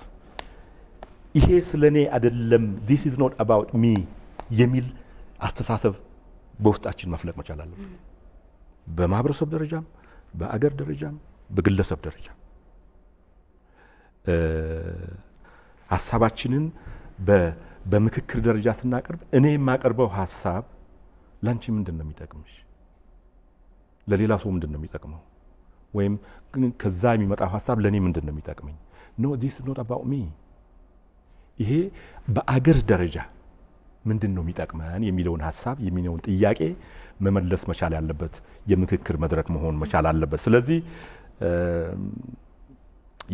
ይሄ ስለ እኔ አይደለም፣ ዲስ ኢዝ ኖት አባውት ሚ የሚል አስተሳሰብ በውስጣችን መፍለቅ መቻል በማህበረሰብ ደረጃም በአገር ደረጃም በግለሰብ ደረጃ ሀሳባችንን በምክክር ደረጃ ስናቀርብ እኔ የማቀርበው ሀሳብ ላንቺ ምንድን ነው የሚጠቅምሽ? ለሌላ ሰው ምንድን ነው የሚጠቅመው? ወይም ከዛ የሚመጣው ሀሳብ ለእኔ ምንድን ነው የሚጠቅመኝ? ኖ ዚስ ኖት አባውት ሚ። ይሄ በአገር ደረጃ ምንድን ነው የሚጠቅመን የሚለውን ሀሳብ የሚለውን ጥያቄ መመለስ መቻል ያለበት የምክክር መድረክ መሆን መቻል አለበት። ስለዚህ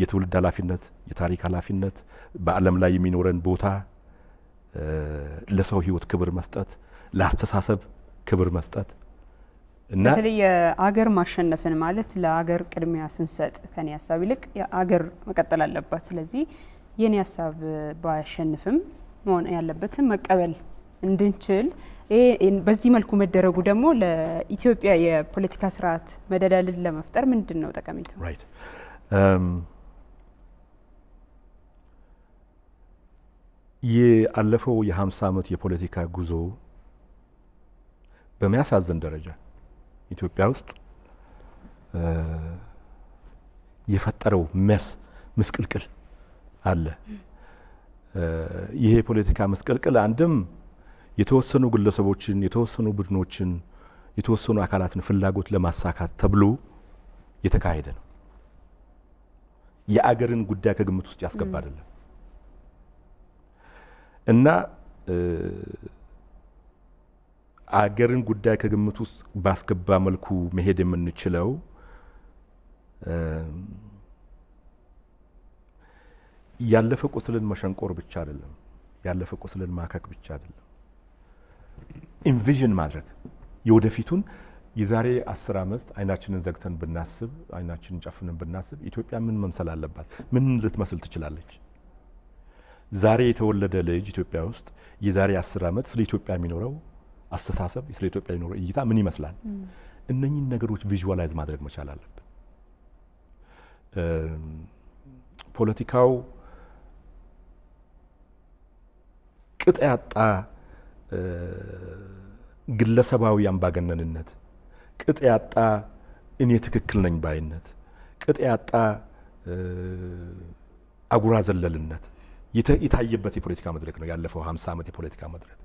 የትውልድ ኃላፊነት፣ የታሪክ ኃላፊነት፣ በዓለም ላይ የሚኖረን ቦታ ለሰው ህይወት ክብር መስጠት፣ ለአስተሳሰብ ክብር መስጠት እና በተለይ የአገር ማሸነፍን ማለት ለአገር ቅድሚያ ስንሰጥ ከኔ ሀሳብ ይልቅ የአገር መቀጠል አለባት። ስለዚህ የኔ ሀሳብ ባያሸንፍም መሆን ያለበትን መቀበል እንድንችል በዚህ መልኩ መደረጉ ደግሞ ለኢትዮጵያ የፖለቲካ ስርዓት መደላልን ለመፍጠር ምንድን ነው ጠቀሜታው? Um, የአለፈው የ50 ዓመት የፖለቲካ ጉዞ በሚያሳዝን ደረጃ ኢትዮጵያ ውስጥ የፈጠረው መስ ምስቅልቅል አለ። ይሄ የፖለቲካ ምስቅልቅል አንድም የተወሰኑ ግለሰቦችን፣ የተወሰኑ ቡድኖችን፣ የተወሰኑ አካላትን ፍላጎት ለማሳካት ተብሎ የተካሄደ ነው። የአገርን ጉዳይ ከግምት ውስጥ ያስገባ አይደለም እና አገርን ጉዳይ ከግምት ውስጥ ባስገባ መልኩ መሄድ የምንችለው ያለፈ ቁስልን መሸንቆር ብቻ አይደለም። ያለፈ ቁስልን ማካክ ብቻ አይደለም። ኢንቪዥን ማድረግ የወደፊቱን የዛሬ አስር ዓመት አይናችንን ዘግተን ብናስብ አይናችንን ጨፍንን ብናስብ ኢትዮጵያ ምን መምሰል አለባት? ምን ልትመስል ትችላለች? ዛሬ የተወለደ ልጅ ኢትዮጵያ ውስጥ የዛሬ አስር ዓመት ስለ ኢትዮጵያ የሚኖረው አስተሳሰብ፣ ስለ ኢትዮጵያ የሚኖረው እይታ ምን ይመስላል? እነኚህን ነገሮች ቪዥዋላይዝ ማድረግ መቻል አለብን። ፖለቲካው ቅጥ ያጣ ግለሰባዊ አምባገነንነት፣ ቅጥ ያጣ እኔ ትክክል ነኝ ባይነት፣ ቅጥ ያጣ አጉራ ዘለልነት የታየበት የፖለቲካ መድረክ ነው ያለፈው 50 ዓመት የፖለቲካ መድረክ።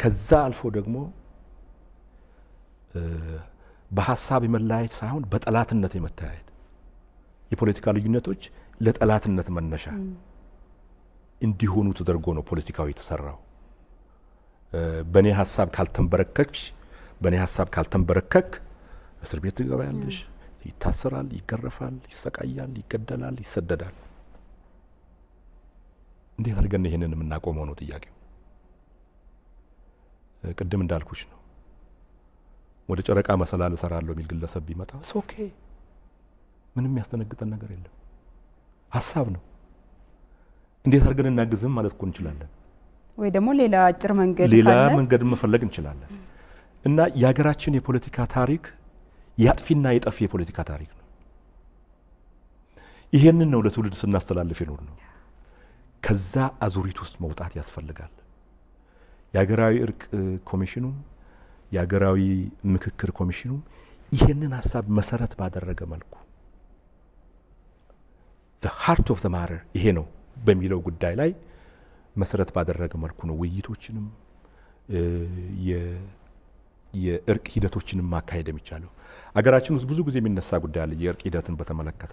ከዛ አልፎ ደግሞ በሀሳብ የመለያየት ሳይሆን በጠላትነት የመተያየት የፖለቲካ ልዩነቶች ለጠላትነት መነሻ እንዲሆኑ ተደርጎ ነው ፖለቲካው የተሰራው። በእኔ ሀሳብ ካልተንበረከች በእኔ ሀሳብ ካልተንበረከክ እስር ቤት ትገባያለሽ፣ ይታሰራል፣ ይገረፋል፣ ይሰቃያል፣ ይገደላል፣ ይሰደዳል። እንዴት አድርገን ይህንን የምናቆመው ነው ጥያቄው። ቅድም እንዳልኩሽ ነው። ወደ ጨረቃ መሰላል እሰራለሁ የሚል ግለሰብ ቢመጣ ኦኬ፣ ምንም የሚያስደነግጠን ነገር የለም። ሀሳብ ነው። እንዴት አድርገን እናግዝም ማለት እኮ እንችላለን። ወይ ደግሞ ሌላ አጭር መንገድ ሌላ መንገድ መፈለግ እንችላለን እና የሀገራችን የፖለቲካ ታሪክ የአጥፊና የጠፊ የፖለቲካ ታሪክ ነው። ይሄንን ነው ለትውልድ ስናስተላልፍ የኖር ነው። ከዛ አዙሪት ውስጥ መውጣት ያስፈልጋል። የሀገራዊ እርቅ ኮሚሽኑም የሀገራዊ ምክክር ኮሚሽኑም ይሄንን ሀሳብ መሰረት ባደረገ መልኩ ሃርት ኦፍ ዘ ማተር ይሄ ነው በሚለው ጉዳይ ላይ መሰረት ባደረገ መልኩ ነው ውይይቶችንም የእርቅ ሂደቶችንም ማካሄድ የሚቻለው። አገራችን ውስጥ ብዙ ጊዜ የሚነሳ ጉዳይ አለ የእርቅ ሂደትን በተመለከተ።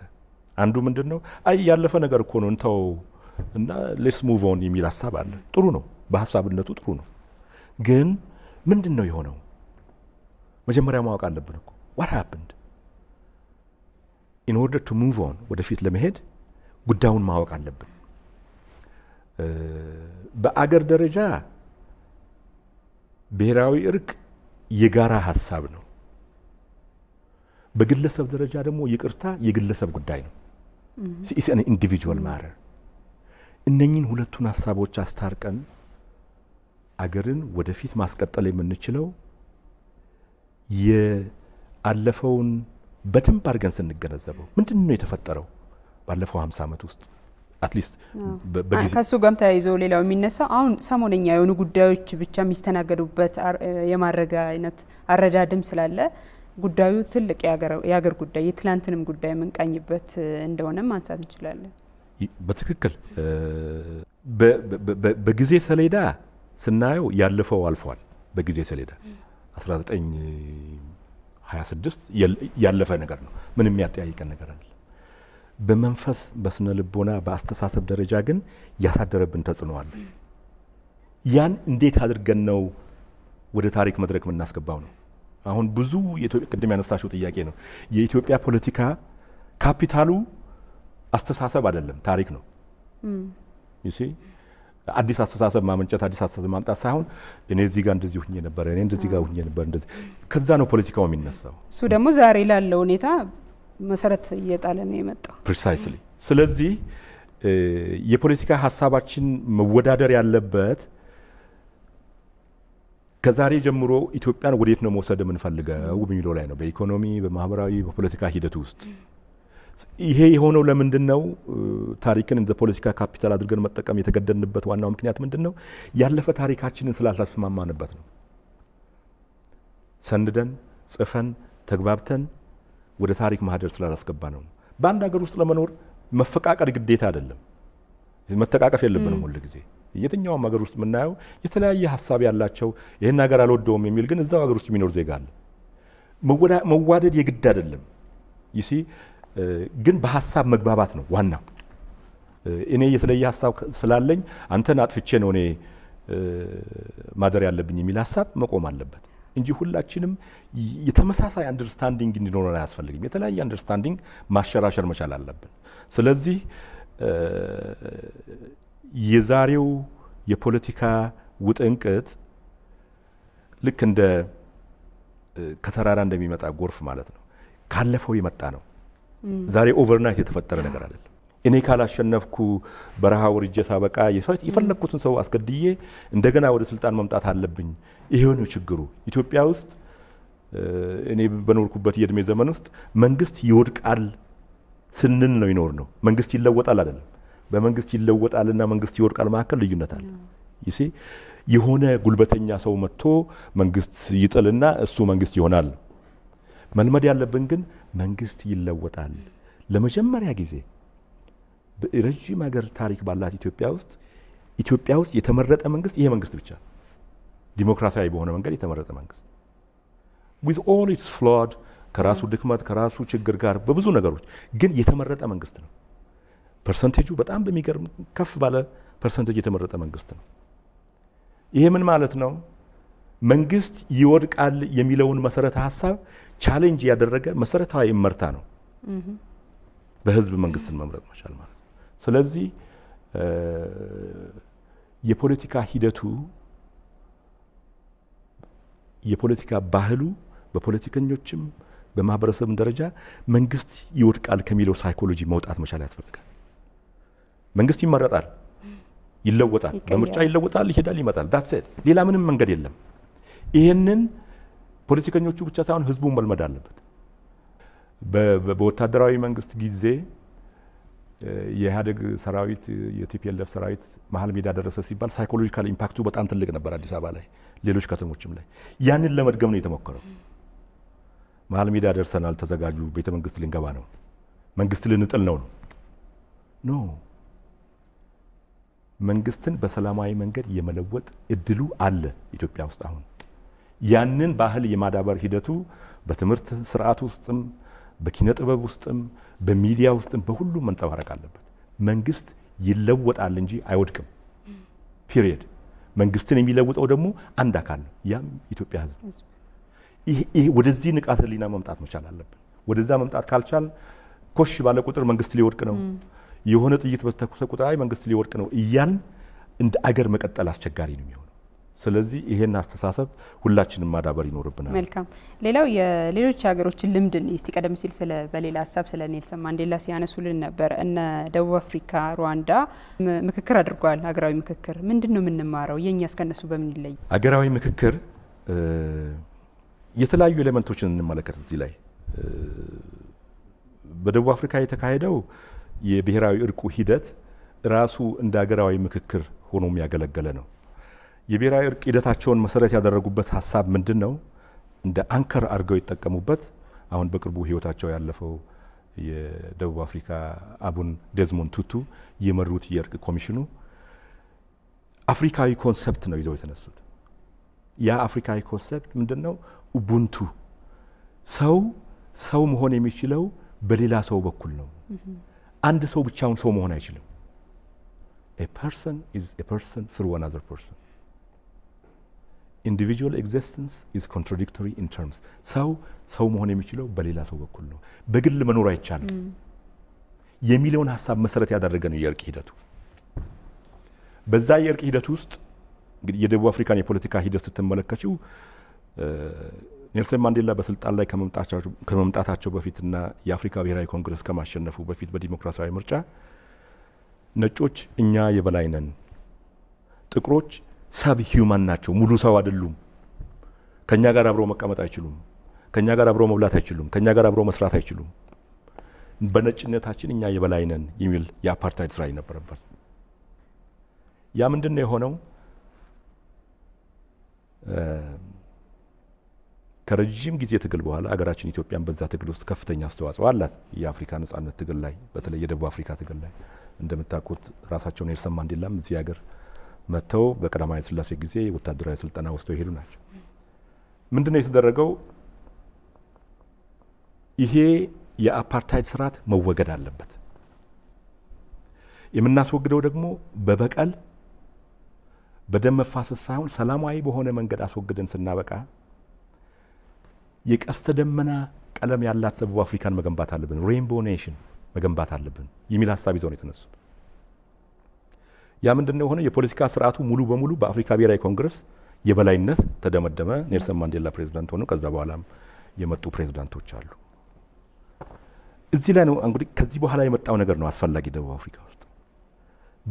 አንዱ ምንድን ነው አይ ያለፈ ነገር እኮ ነው እንተው እና ሌስ ሙቭ ኦን የሚል ሀሳብ አለ። ጥሩ ነው፣ በሀሳብነቱ ጥሩ ነው። ግን ምንድን ነው የሆነው? መጀመሪያ ማወቅ አለብን እኮ ዋት ሀፕንድ ኢን ኦርደር ቱ ሙቭ ኦን ወደፊት ለመሄድ ጉዳዩን ማወቅ አለብን። በአገር ደረጃ ብሔራዊ እርቅ የጋራ ሀሳብ ነው። በግለሰብ ደረጃ ደግሞ ይቅርታ የግለሰብ ጉዳይ ነው። ሲኢስን ኢንዲቪጁዋል ማረር እነኝን ሁለቱን ሀሳቦች አስታርቀን አገርን ወደፊት ማስቀጠል የምንችለው የአለፈውን በደንብ አድርገን ስንገነዘበው ምንድን ነው የተፈጠረው ባለፈው 50 ዓመት ውስጥ አትሊስት ከእሱ ጋም ተያይዞ ሌላው የሚነሳው አሁን ሰሞነኛ የሆኑ ጉዳዮች ብቻ የሚስተናገዱበት የማድረግ አይነት አረዳድም ስላለ ጉዳዩ ትልቅ የሀገር ጉዳይ የትላንትንም ጉዳይ የምንቃኝበት እንደሆነ ማንሳት እንችላለን። በትክክል በጊዜ ሰሌዳ ስናየው ያለፈው አልፏል። በጊዜ ሰሌዳ 1926 ያለፈ ነገር ነው። ምንም የሚያጠያይቀን ነገር አለ በመንፈስ በስነ ልቦና በአስተሳሰብ ደረጃ ግን ያሳደረብን ተጽዕኖ አለ። ያን እንዴት አድርገን ነው ወደ ታሪክ መድረክ የምናስገባው ነው። አሁን ብዙ ቅድም ያነሳሽው ጥያቄ ነው። የኢትዮጵያ ፖለቲካ ካፒታሉ አስተሳሰብ አይደለም፣ ታሪክ ነው። ይሲ አዲስ አስተሳሰብ ማመንጨት፣ አዲስ አስተሳሰብ ማምጣት ሳይሆን እኔ እዚህ ጋር እንደዚህ ሁኜ ነበር፣ እኔ እንደዚህ ጋር ሁኜ ነበር፣ እንደዚህ ከዛ ነው ፖለቲካው የሚነሳው። እሱ ደግሞ ዛሬ ላለው ሁኔታ መሰረት እየጣለ ነው የመጣው። ፕሪሳይስሊ። ስለዚህ የፖለቲካ ሀሳባችን መወዳደር ያለበት ከዛሬ ጀምሮ ኢትዮጵያን ወዴት ነው መውሰድ የምንፈልገው በሚለው ላይ ነው። በኢኮኖሚ፣ በማህበራዊ፣ በፖለቲካ ሂደት ውስጥ ይሄ የሆነው ለምንድን ነው? ታሪክን እንደ ፖለቲካ ካፒታል አድርገን መጠቀም የተገደድንበት ዋናው ምክንያት ምንድን ነው? ያለፈ ታሪካችንን ስላልተስማማንበት ነው። ሰንደን ጽፈን ተግባብተን ወደ ታሪክ ማህደር ስላላስገባ ነው። በአንድ ሀገር ውስጥ ለመኖር መፈቃቀር ግዴታ አይደለም። መተቃቀፍ የለብንም ሁል ጊዜ የትኛውም ሀገር ውስጥ የምናየው የተለያየ ሀሳብ ያላቸው ይህን ሀገር አልወደውም የሚል ግን እዛው ሀገር ውስጥ የሚኖር ዜጋ አለ። መዋደድ የግድ አይደለም። ይሲ ግን በሀሳብ መግባባት ነው ዋናው። እኔ የተለየ ሀሳብ ስላለኝ አንተን አጥፍቼ ነው እኔ ማደር ያለብኝ የሚል ሀሳብ መቆም አለበት። እንጂ ሁላችንም የተመሳሳይ አንደርስታንዲንግ እንዲኖረን አያስፈልግም። የተለያየ አንደርስታንዲንግ ማሸራሸር መቻል አለብን። ስለዚህ የዛሬው የፖለቲካ ውጥንቅጥ ልክ እንደ ከተራራ እንደሚመጣ ጎርፍ ማለት ነው። ካለፈው የመጣ ነው። ዛሬ ኦቨርናይት የተፈጠረ ነገር አይደለም። እኔ ካላሸነፍኩ በረሃ ወርጄ ሳበቃ የፈለግኩትን ሰው አስገድዬ እንደገና ወደ ስልጣን መምጣት አለብኝ። ይሄው ነው ችግሩ ኢትዮጵያ ውስጥ እኔ በኖርኩበት የእድሜ ዘመን ውስጥ መንግስት ይወድቃል ስንል ነው ይኖር ነው። መንግስት ይለወጣል አይደለም። በመንግስት ይለወጣልና መንግስት ይወድቃል መካከል ልዩነት አለ። ይሴ የሆነ ጉልበተኛ ሰው መጥቶ መንግስት ይጥልና እሱ መንግስት ይሆናል። መልመድ ያለብን ግን መንግስት ይለወጣል ለመጀመሪያ ጊዜ ረዥም ሀገር ታሪክ ባላት ኢትዮጵያ ውስጥ ኢትዮጵያ ውስጥ የተመረጠ መንግስት ይሄ መንግስት ብቻ ዲሞክራሲያዊ በሆነ መንገድ የተመረጠ መንግስት ዊዝ ኦል ኢትስ ፍሎድ ከራሱ ድክመት ከራሱ ችግር ጋር በብዙ ነገሮች ግን የተመረጠ መንግስት ነው። ፐርሰንቴጁ በጣም በሚገርም ከፍ ባለ ፐርሰንቴጅ የተመረጠ መንግስት ነው። ይሄ ምን ማለት ነው? መንግስት ይወድቃል የሚለውን መሰረተ ሀሳብ ቻሌንጅ ያደረገ መሰረታዊ እመርታ ነው። በህዝብ መንግስትን መምረጥ መቻል ማለት ስለዚህ የፖለቲካ ሂደቱ የፖለቲካ ባህሉ በፖለቲከኞችም በማህበረሰብም ደረጃ መንግስት ይወድቃል ከሚለው ሳይኮሎጂ መውጣት መቻል ያስፈልጋል። መንግስት ይመረጣል፣ ይለወጣል፣ በምርጫ ይለወጣል፣ ይሄዳል፣ ይመጣል። ዳትሴት ሌላ ምንም መንገድ የለም። ይህንን ፖለቲከኞቹ ብቻ ሳይሆን ህዝቡ መልመድ አለበት። በወታደራዊ መንግስት ጊዜ የኢህአዴግ ሰራዊት የቲፒኤልኤፍ ሰራዊት መሀል ሜዳ ደረሰ ሲባል ሳይኮሎጂካል ኢምፓክቱ በጣም ትልቅ ነበር አዲስ አበባ ላይ፣ ሌሎች ከተሞችም ላይ ያንን ለመድገም ነው የተሞከረው። መሀል ሜዳ ደርሰናል፣ ተዘጋጁ፣ ቤተ መንግስት ልንገባ ነው፣ መንግስት ልንጥል ነው ነው ኖ መንግስትን በሰላማዊ መንገድ የመለወጥ እድሉ አለ ኢትዮጵያ ውስጥ አሁን። ያንን ባህል የማዳበር ሂደቱ በትምህርት ስርዓት ውስጥም በኪነ ጥበብ ውስጥም በሚዲያ ውስጥም በሁሉም መንጸባረቅ አለበት። መንግስት ይለወጣል እንጂ አይወድቅም። ፒሪየድ። መንግስትን የሚለውጠው ደግሞ አንድ አካል ነው፣ ያም ኢትዮጵያ ህዝብ። ይህ ወደዚህ ንቃተ ህሊና መምጣት መቻል አለብን። ወደዛ መምጣት ካልቻል ኮሽ ባለ ቁጥር መንግስት ሊወድቅ ነው፣ የሆነ ጥይት በተኮሰ ቁጥር አይ መንግስት ሊወድቅ ነው እያልን እንደ አገር መቀጠል አስቸጋሪ ነው የሚሆነው። ስለዚህ ይሄን አስተሳሰብ ሁላችንም ማዳበር ይኖርብናል። መልካም። ሌላው የሌሎች ሀገሮችን ልምድን እስቲ ቀደም ሲል ስለ በሌላ ሀሳብ ስለ ኔልሰን ማንዴላ ሲያነሱልን ነበር። እነ ደቡብ አፍሪካ፣ ሩዋንዳ ምክክር አድርጓል። ሀገራዊ ምክክር ምንድን ነው የምንማረው? የእኛ እስከነሱ በምን ይለይ? ሀገራዊ ምክክር የተለያዩ ኤሌመንቶችን እንመለከት። እዚህ ላይ በደቡብ አፍሪካ የተካሄደው የብሔራዊ እርቁ ሂደት ራሱ እንደ ሀገራዊ ምክክር ሆኖ ያገለገለ ነው። የብሔራዊ እርቅ ሂደታቸውን መሰረት ያደረጉበት ሀሳብ ምንድን ነው? እንደ አንከር አድርገው ይጠቀሙበት። አሁን በቅርቡ ህይወታቸው ያለፈው የደቡብ አፍሪካ አቡን ዴዝሞንድ ቱቱ የመሩት የእርቅ ኮሚሽኑ አፍሪካዊ ኮንሰፕት ነው ይዘው የተነሱት። ያ አፍሪካዊ ኮንሰፕት ምንድን ነው? ኡቡንቱ ሰው ሰው መሆን የሚችለው በሌላ ሰው በኩል ነው። አንድ ሰው ብቻውን ሰው መሆን አይችልም። ኤ ፐርሰን ኢዝ ኤ ፐርሰን ስሩ አናዘር ፐርሰን ኢንዲቪጁዋል ኤግዚስተንስ ኢዝ ኮንትራዲክቶሪ ኢን ተርምስ። ሰው ሰው መሆን የሚችለው በሌላ ሰው በኩል ነው፣ በግል መኖር አይቻልም የሚለውን ሀሳብ መሰረት ያደረገ ነው የእርቅ ሂደቱ። በዛ የእርቅ ሂደት ውስጥ እንግዲህ የደቡብ አፍሪካን የፖለቲካ ሂደት ስትመለከችው ኔልሰን ማንዴላ በስልጣን ላይ ከመምጣታቸው በፊትና የአፍሪካ ብሔራዊ ኮንግረስ ከማሸነፉ በፊት በዲሞክራሲያዊ ምርጫ ነጮች እኛ የበላይ ነን፣ ጥቁሮች ሰብ ሂውማን ናቸው። ሙሉ ሰው አይደሉም። ከኛ ጋር አብረው መቀመጥ አይችሉም። ከኛ ጋር አብረው መብላት አይችሉም። ከኛ ጋር አብረው መስራት አይችሉም። በነጭነታችን እኛ የበላይ ነን የሚል የአፓርታይድ ስራ ነበረበት። ያ ምንድን ነው የሆነው? ከረዥም ጊዜ ትግል በኋላ አገራችን ኢትዮጵያን በዛ ትግል ውስጥ ከፍተኛ አስተዋጽኦ አላት። የአፍሪካ ነጻነት ትግል ላይ በተለይ የደቡብ አፍሪካ ትግል ላይ እንደምታውቁት ራሳቸውን ኔልሰን ማንዴላም እዚህ ሀገር መጥተው በቀዳማዊ ስላሴ ጊዜ ወታደራዊ ስልጠና ወስደው የሄዱ ናቸው። ምንድነው የተደረገው? ይሄ የአፓርታይድ ስርዓት መወገድ አለበት። የምናስወግደው ደግሞ በበቀል በደም መፋሰስ ሳይሆን ሰላማዊ በሆነ መንገድ አስወግደን ስናበቃ የቀስተ ደመና ቀለም ያላት ደቡብ አፍሪካን መገንባት አለብን፣ ሬንቦ ኔሽን መገንባት አለብን የሚል ሀሳብ ይዘው ነው የተነሱት። ያ ምንድነው የሆነ የፖለቲካ ስርዓቱ ሙሉ በሙሉ በአፍሪካ ብሔራዊ ኮንግረስ የበላይነት ተደመደመ። ኔልሰን ማንዴላ ፕሬዚዳንት ሆነው ከዛ በኋላም የመጡ ፕሬዚዳንቶች አሉ። እዚህ ላይ ነው እንግዲህ ከዚህ በኋላ የመጣው ነገር ነው አስፈላጊ ደቡብ አፍሪካ ውስጥ።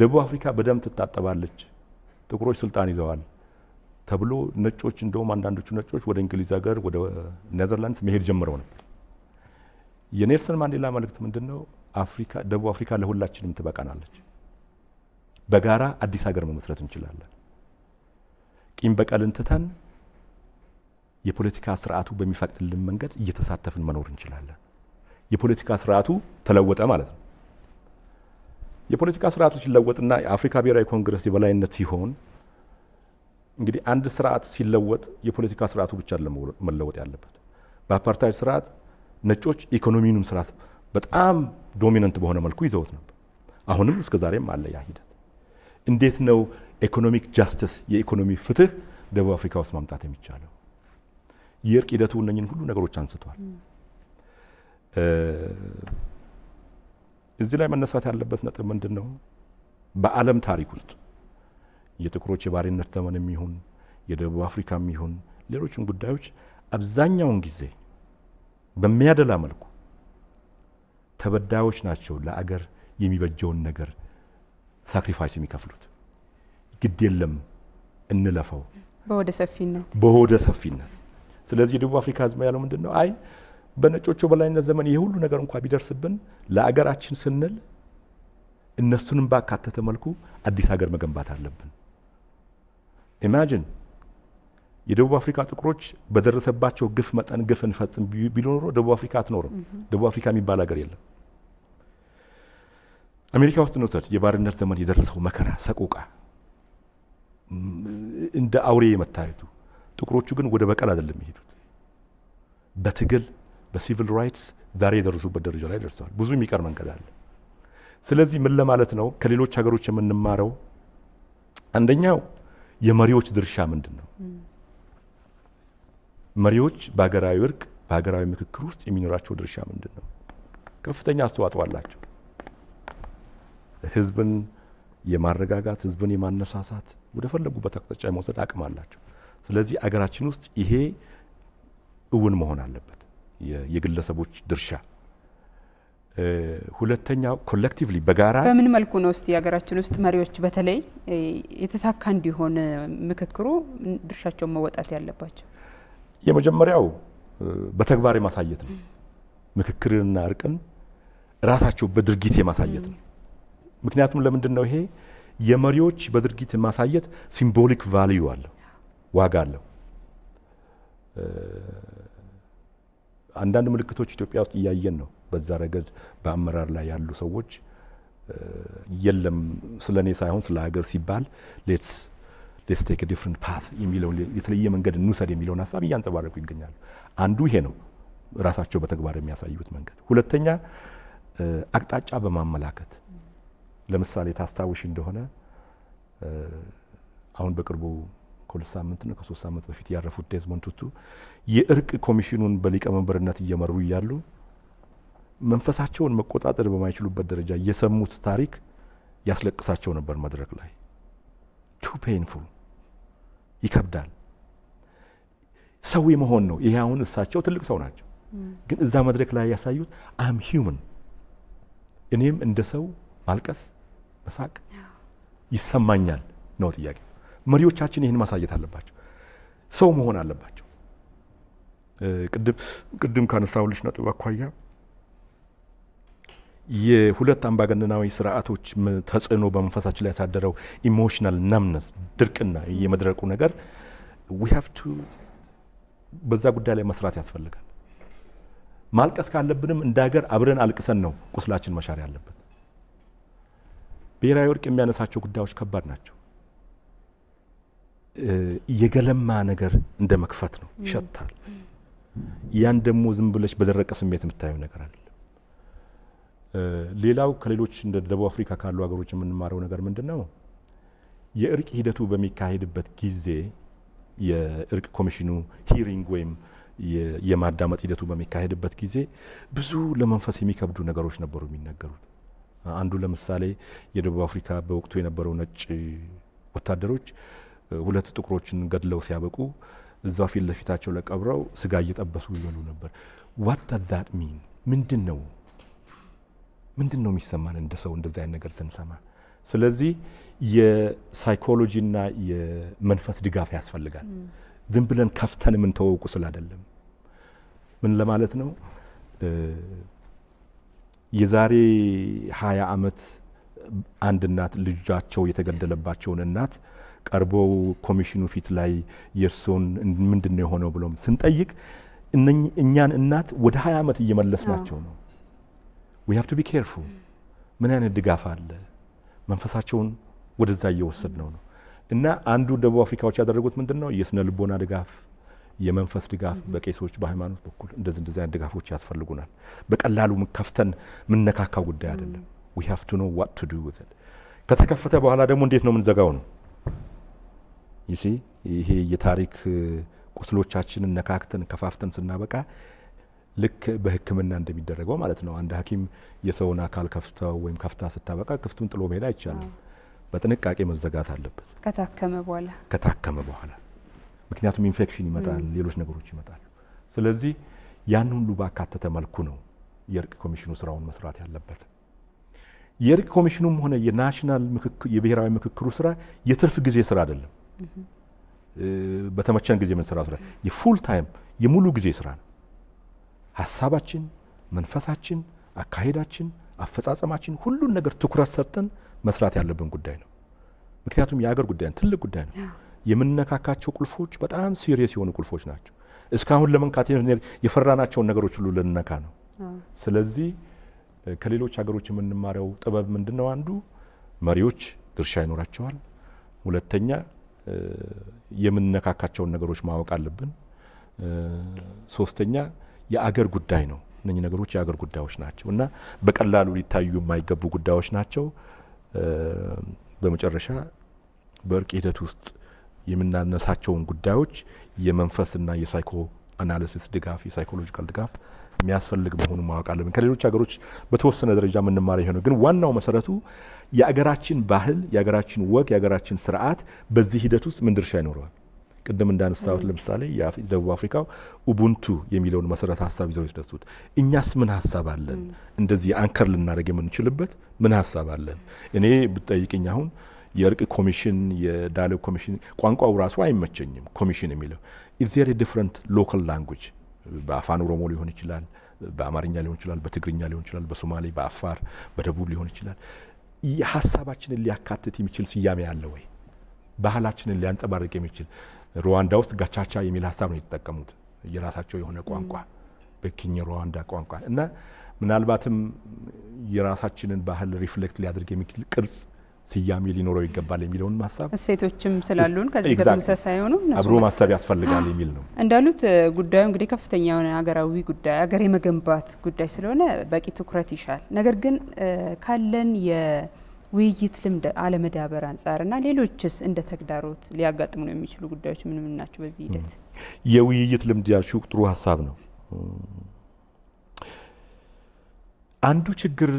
ደቡብ አፍሪካ በደም ትታጠባለች፣ ጥቁሮች ስልጣን ይዘዋል ተብሎ ነጮች እንደውም አንዳንዶቹ ነጮች ወደ እንግሊዝ ሀገር ወደ ኔዘርላንድስ መሄድ ጀምረው ነበር። የኔልሰን ማንዴላ መልእክት ምንድን ነው? አፍሪካ ደቡብ አፍሪካ ለሁላችንም ትበቃናለች። በጋራ አዲስ ሀገር መመስረት እንችላለን። ቂም በቀልን ትተን የፖለቲካ ስርዓቱ በሚፈቅድልን መንገድ እየተሳተፍን መኖር እንችላለን። የፖለቲካ ስርዓቱ ተለወጠ ማለት ነው። የፖለቲካ ስርዓቱ ሲለወጥና የአፍሪካ ብሔራዊ ኮንግረስ የበላይነት ሲሆን እንግዲህ አንድ ስርዓት ሲለወጥ የፖለቲካ ስርዓቱ ብቻ መለወጥ ያለበት። በአፓርታይድ ስርዓት ነጮች ኢኮኖሚውንም ስርዓት በጣም ዶሚነንት በሆነ መልኩ ይዘውት ነበር። አሁንም እስከ ዛሬም አለ ያ ሂደት። እንዴት ነው ኢኮኖሚክ ጃስቲስ የኢኮኖሚ ፍትህ ደቡብ አፍሪካ ውስጥ ማምጣት የሚቻለው? የእርቅ ሂደቱ እነኝን ሁሉ ነገሮች አንስቷል። እዚህ ላይ መነሳት ያለበት ነጥብ ምንድን ነው? በዓለም ታሪክ ውስጥ የጥቁሮች የባሪነት ዘመን የሚሆን የደቡብ አፍሪካ የሚሆን ሌሎችን ጉዳዮች አብዛኛውን ጊዜ በሚያደላ መልኩ ተበዳዮች ናቸው ለአገር የሚበጀውን ነገር ሳክሪፋይስ የሚከፍሉት ግድ የለም እንለፈው በሆደ ሰፊነት በሆደ ሰፊነት። ስለዚህ የደቡብ አፍሪካ ህዝብ ያለው ምንድን ነው? አይ በነጮቹ በላይነት ዘመን ይህ ሁሉ ነገር እንኳ ቢደርስብን ለአገራችን ስንል እነሱንም ባካተተ መልኩ አዲስ ሀገር መገንባት አለብን። ኢማጂን የደቡብ አፍሪካ ጥቁሮች በደረሰባቸው ግፍ መጠን ግፍ እንፈጽም ቢሎ ኖሮ ደቡብ አፍሪካ አትኖርም። ደቡብ አፍሪካ የሚባል ሀገር የለም። አሜሪካ ውስጥ እንውሰድ። የባርነት ዘመን የደረሰው መከራ፣ ሰቆቃ፣ እንደ አውሬ መታየቱ። ጥቁሮቹ ግን ወደ በቀል አይደለም የሄዱት፣ በትግል በሲቪል ራይትስ ዛሬ የደረሱበት ደረጃ ላይ ደርሰዋል። ብዙ የሚቀር መንገድ አለ። ስለዚህ ምን ለማለት ነው ከሌሎች ሀገሮች የምንማረው? አንደኛው የመሪዎች ድርሻ ምንድን ነው? መሪዎች በሀገራዊ እርቅ በሀገራዊ ምክክር ውስጥ የሚኖራቸው ድርሻ ምንድን ነው? ከፍተኛ አስተዋጽኦ አላቸው። ህዝብን የማረጋጋት ህዝብን የማነሳሳት ወደ ፈለጉበት አቅጣጫ የመውሰድ አቅም አላቸው። ስለዚህ አገራችን ውስጥ ይሄ እውን መሆን አለበት፣ የግለሰቦች ድርሻ። ሁለተኛው ኮሌክቲቭሊ በጋራ በምን መልኩ ነው እስቲ የሀገራችን ውስጥ መሪዎች በተለይ የተሳካ እንዲሆን ምክክሩ ድርሻቸውን መወጣት ያለባቸው? የመጀመሪያው በተግባር የማሳየት ነው። ምክክርንና እርቅን ራሳቸው በድርጊት የማሳየት ነው። ምክንያቱም ለምንድን ነው ይሄ የመሪዎች በድርጊት ማሳየት ሲምቦሊክ ቫልዩ አለው፣ ዋጋ አለው። አንዳንድ ምልክቶች ኢትዮጵያ ውስጥ እያየን ነው። በዛ ረገድ በአመራር ላይ ያሉ ሰዎች የለም ስለ እኔ ሳይሆን ስለ ሀገር ሲባል ሌትስ ሌትስ ቴክ ዲፍረንት ፓት የሚለውን የተለየ መንገድ እንውሰድ የሚለውን ሀሳብ እያንጸባረቁ ይገኛሉ። አንዱ ይሄ ነው፣ ራሳቸው በተግባር የሚያሳዩት መንገድ። ሁለተኛ አቅጣጫ በማመላከት ለምሳሌ ታስታውሽ እንደሆነ አሁን በቅርቡ ከሁለት ሳምንት ነው ከሶስት ሳምንት በፊት ያረፉት ዴዝሞንድ ቱቱ የእርቅ ኮሚሽኑን በሊቀመንበርነት እየመሩ እያሉ መንፈሳቸውን መቆጣጠር በማይችሉበት ደረጃ የሰሙት ታሪክ ያስለቅሳቸው ነበር። መድረክ ላይ ቱ ፔንፉል ይከብዳል። ሰው መሆን ነው ይሄ። አሁን እሳቸው ትልቅ ሰው ናቸው፣ ግን እዛ መድረክ ላይ ያሳዩት አም ሂውመን እኔም እንደ ሰው ማልቀስ በሳቅ ይሰማኛል ነው ጥያቄ መሪዎቻችን ይህን ማሳየት አለባቸው። ሰው መሆን አለባቸው። ቅድም ካነሳሁልሽ ነጥብ አኳያ የሁለት አምባገነናዊ ስርዓቶች ተጽዕኖ በመንፈሳችን ላይ ያሳደረው ኢሞሽናል ናምነስ ድርቅና የመድረቁ ነገር ዊ ቱ በዛ ጉዳይ ላይ መስራት ያስፈልጋል። ማልቀስ ካለብንም እንደ ሀገር አብረን አልቅሰን ነው ቁስላችን መሻር ያለበት። ብሔራዊ እርቅ የሚያነሳቸው ጉዳዮች ከባድ ናቸው። የገለማ ነገር እንደ መክፈት ነው፣ ይሸታል። ያን ደግሞ ዝም ብለሽ በደረቀ ስሜት የምታየው ነገር አይደለም። ሌላው ከሌሎች እንደ ደቡብ አፍሪካ ካሉ ሀገሮች የምንማረው ነገር ምንድን ነው? የእርቅ ሂደቱ በሚካሄድበት ጊዜ የእርቅ ኮሚሽኑ ሂሪንግ ወይም የማዳመጥ ሂደቱ በሚካሄድበት ጊዜ ብዙ ለመንፈስ የሚከብዱ ነገሮች ነበሩ የሚነገሩት። አንዱ ለምሳሌ የደቡብ አፍሪካ በወቅቱ የነበረው ነጭ ወታደሮች ሁለት ጥቁሮችን ገድለው ሲያበቁ እዛው ፊት ለፊታቸው ለቀብረው ስጋ እየጠበሱ ይበሉ ነበር። ዋት ዳት ሚን ምንድን ነው ምንድን ነው የሚሰማን እንደ ሰው እንደዚ አይነት ነገር ስንሰማ? ስለዚህ የሳይኮሎጂና የመንፈስ ድጋፍ ያስፈልጋል። ዝም ብለን ከፍተን የምንተወቁ ስላደለም ምን ለማለት ነው? የዛሬ 20 ዓመት አንድ እናት ልጃቸው የተገደለባቸውን እናት ቀርበው ኮሚሽኑ ፊት ላይ የእርስዎን ምንድን ነው የሆነው ብሎም ስንጠይቅ እኛን እናት ወደ 20 ዓመት እየመለስ ናቸው ነው። ዊ ሃቭ ቱ ቢ ኬርፉል። ምን አይነት ድጋፍ አለ? መንፈሳቸውን ወደዛ እየወሰድ ነው ነው እና አንዱ ደቡብ አፍሪካዎች ያደረጉት ምንድን ነው የስነ ልቦና ድጋፍ የመንፈስ ድጋፍ በቄሶች በሃይማኖት በኩል እንደዚህ እንደዚህ አይነት ድጋፎች ያስፈልጉናል። በቀላሉ ከፍተን የምነካካው ጉዳይ አይደለም። ዊ ሃቭ ቱ ኖ ዋት ቱ ዱ ዊዝ ከተከፈተ በኋላ ደግሞ እንዴት ነው የምንዘጋው ነው ይሲ ይሄ የታሪክ ቁስሎቻችንን ነካክተን ከፋፍተን ስናበቃ ልክ በሕክምና እንደሚደረገው ማለት ነው። አንድ ሐኪም የሰውን አካል ከፍተው ወይም ከፍታ ስታበቃ ክፍቱን ጥሎ መሄድ አይቻልም። በጥንቃቄ መዘጋት አለበት። ከታከመ በኋላ ከታከመ በኋላ ምክንያቱም ኢንፌክሽን ይመጣል፣ ሌሎች ነገሮች ይመጣሉ። ስለዚህ ያን ሁሉ ባካተተ መልኩ ነው የእርቅ ኮሚሽኑ ስራውን መስራት ያለበት። የእርቅ ኮሚሽኑም ሆነ የናሽናል የብሔራዊ ምክክሩ ስራ የትርፍ ጊዜ ስራ አይደለም። በተመቸን ጊዜ የምንሰራው ስራ የፉል ታይም የሙሉ ጊዜ ስራ ነው። ሀሳባችን፣ መንፈሳችን፣ አካሄዳችን፣ አፈጻጸማችን ሁሉን ነገር ትኩረት ሰጥተን መስራት ያለብን ጉዳይ ነው። ምክንያቱም የሀገር ጉዳይ ነው፣ ትልቅ ጉዳይ ነው። የምነካካቸው ቁልፎች በጣም ሲሪየስ የሆኑ ቁልፎች ናቸው። እስካሁን ለመንካት የፈራናቸውን ነገሮች ሁሉ ልንነካ ነው። ስለዚህ ከሌሎች ሀገሮች የምንማረው ጥበብ ምንድን ነው? አንዱ መሪዎች ድርሻ ይኖራቸዋል። ሁለተኛ የምንነካካቸውን ነገሮች ማወቅ አለብን። ሶስተኛ የአገር ጉዳይ ነው። እነኚህ ነገሮች የአገር ጉዳዮች ናቸው እና በቀላሉ ሊታዩ የማይገቡ ጉዳዮች ናቸው። በመጨረሻ በእርቅ ሂደት ውስጥ የምናነሳቸውን ጉዳዮች የመንፈስና የሳይኮ አናሊሲስ ድጋፍ የሳይኮሎጂካል ድጋፍ የሚያስፈልግ መሆኑን ማወቅ አለብን። ከሌሎች ሀገሮች በተወሰነ ደረጃ የምንማር የሆነ ግን ዋናው መሰረቱ የአገራችን ባህል፣ የአገራችን ወግ፣ የአገራችን ስርዓት በዚህ ሂደት ውስጥ ምን ድርሻ ይኖረዋል? ቅድም እንዳነሳሁት ለምሳሌ ደቡብ አፍሪካው ኡቡንቱ የሚለውን መሰረት ሀሳብ ይዘው የተደሱት፣ እኛስ ምን ሀሳብ አለን? እንደዚህ አንከር ልናደርግ የምንችልበት ምን ሀሳብ አለን? እኔ ብትጠይቅኝ አሁን የእርቅ ኮሚሽን የዳያሎግ ኮሚሽን ቋንቋው ራሱ አይመቸኝም። ኮሚሽን የሚለው ኢዜር ዲፍረንት ሎካል ላንጉጅ በአፋን ኦሮሞ ሊሆን ይችላል፣ በአማርኛ ሊሆን ይችላል፣ በትግርኛ ሊሆን ይችላል፣ በሶማሌ፣ በአፋር፣ በደቡብ ሊሆን ይችላል። የሀሳባችንን ሊያካትት የሚችል ስያሜ አለ ወይ? ባህላችንን ሊያንጸባርቅ የሚችል ሩዋንዳ ውስጥ ጋቻቻ የሚል ሀሳብ ነው የተጠቀሙት። የራሳቸው የሆነ ቋንቋ በኪኝ ሩዋንዳ ቋንቋ እና ምናልባትም የራሳችንን ባህል ሪፍሌክት ሊያደርግ የሚችል ቅርጽ ስያሜ ሊኖረው ይገባል የሚለውን ሀሳብ እሴቶችም ስላሉን ከዚህ ተመሳሳይ ሆኑ አብሮ ማሰብ ያስፈልጋል የሚል ነው። እንዳሉት ጉዳዩ እንግዲህ ከፍተኛ የሆነ ሀገራዊ ጉዳይ ሀገር የመገንባት ጉዳይ ስለሆነ በቂ ትኩረት ይሻል። ነገር ግን ካለን የውይይት ልምድ አለመዳበር አንጻርና ሌሎችስ እንደ ተግዳሮት ሊያጋጥሙ ነው የሚችሉ ጉዳዮች ምን ምን ናቸው? በዚህ ሂደት የውይይት ልምድ ያልሽው ጥሩ ሀሳብ ነው። አንዱ ችግር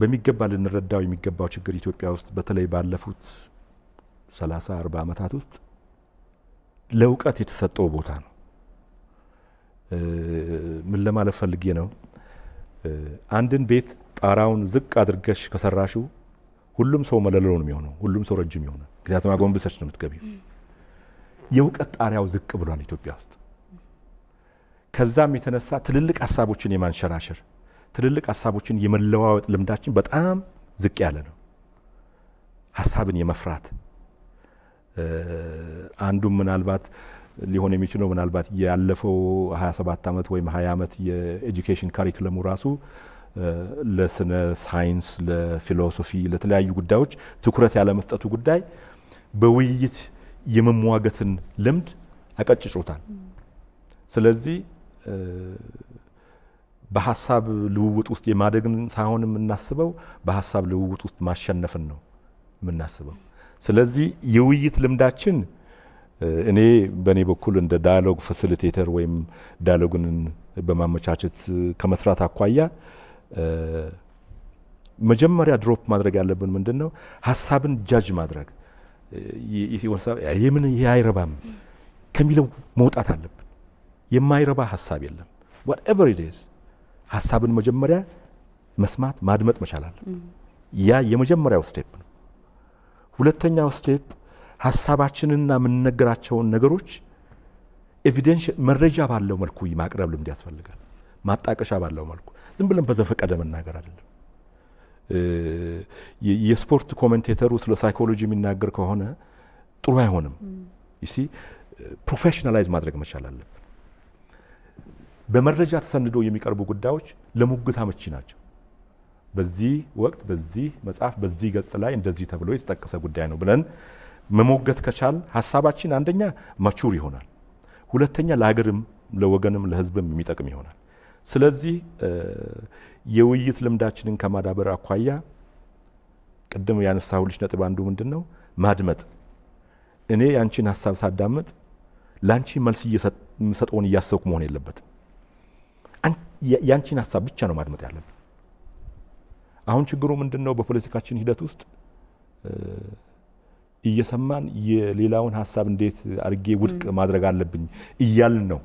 በሚገባ ልንረዳው የሚገባው ችግር ኢትዮጵያ ውስጥ በተለይ ባለፉት 30 40 ዓመታት ውስጥ ለእውቀት የተሰጠው ቦታ ነው። ምን ለማለት ፈልጌ ነው? አንድን ቤት ጣራውን ዝቅ አድርገሽ ከሰራሹ ሁሉም ሰው መለሎ ነው የሚሆነው፣ ሁሉም ሰው ረጅም የሆነ ምክንያቱም አጎንብሰች ነው የምትገቢው። የእውቀት ጣሪያው ዝቅ ብሏል ኢትዮጵያ ውስጥ። ከዛም የተነሳ ትልልቅ ሀሳቦችን የማንሸራሸር ትልልቅ ሀሳቦችን የመለዋወጥ ልምዳችን በጣም ዝቅ ያለ ነው። ሀሳብን የመፍራት አንዱም ምናልባት ሊሆን የሚችለው ምናልባት ያለፈው 27 ዓመት ወይም 20 ዓመት የኤጁኬሽን ካሪክለሙ ራሱ ለስነ ሳይንስ፣ ለፊሎሶፊ፣ ለተለያዩ ጉዳዮች ትኩረት ያለመስጠቱ ጉዳይ በውይይት የመሟገትን ልምድ አቀጭጮታል። ስለዚህ በሀሳብ ልውውጥ ውስጥ የማደግን ሳይሆን የምናስበው በሀሳብ ልውውጥ ውስጥ ማሸነፍን ነው የምናስበው። ስለዚህ የውይይት ልምዳችን እኔ በእኔ በኩል እንደ ዳያሎግ ፋሲሊቴተር ወይም ዳያሎግን በማመቻቸት ከመስራት አኳያ መጀመሪያ ድሮፕ ማድረግ ያለብን ምንድን ነው? ሀሳብን ጃጅ ማድረግ የምን ይህ አይረባም ከሚለው መውጣት አለብን። የማይረባ ሀሳብ የለም። ዋትኤቨር ኢት ኢዝ ሀሳብን መጀመሪያ መስማት ማድመጥ መቻላል። ያ የመጀመሪያው ስቴፕ ነው። ሁለተኛው ስቴፕ ሀሳባችንና የምንነገራቸውን ነገሮች ኤቪደንሽ መረጃ ባለው መልኩ ማቅረብ ልምድ ያስፈልጋል። ማጣቀሻ ባለው መልኩ ዝም ብለን በዘፈቀደ መናገር አይደለም። የስፖርት ኮሜንቴተሩ ስለ ሳይኮሎጂ የሚናገር ከሆነ ጥሩ አይሆንም። ይሲ ፕሮፌሽናላይዝ ማድረግ መቻል አለብን። በመረጃ ተሰንዶ የሚቀርቡ ጉዳዮች ለሙግት አመቺ ናቸው። በዚህ ወቅት በዚህ መጽሐፍ በዚህ ገጽ ላይ እንደዚህ ተብሎ የተጠቀሰ ጉዳይ ነው ብለን መሞገት ከቻል ሀሳባችን አንደኛ ማቹር ይሆናል፣ ሁለተኛ ለሀገርም ለወገንም ለሕዝብም የሚጠቅም ይሆናል። ስለዚህ የውይይት ልምዳችንን ከማዳበር አኳያ ቅድም ያነሳሁልሽ ነጥብ አንዱ ምንድን ነው? ማድመጥ። እኔ ያንቺን ሀሳብ ሳዳምጥ ለአንቺ መልስ የምሰጠውን እያሰብኩ መሆን የለበትም። ያንቺን ሀሳብ ብቻ ነው ማድመጥ ያለብን። አሁን ችግሩ ምንድን ነው? በፖለቲካችን ሂደት ውስጥ እየሰማን የሌላውን ሀሳብ እንዴት አድርጌ ውድቅ ማድረግ አለብኝ እያልን ነው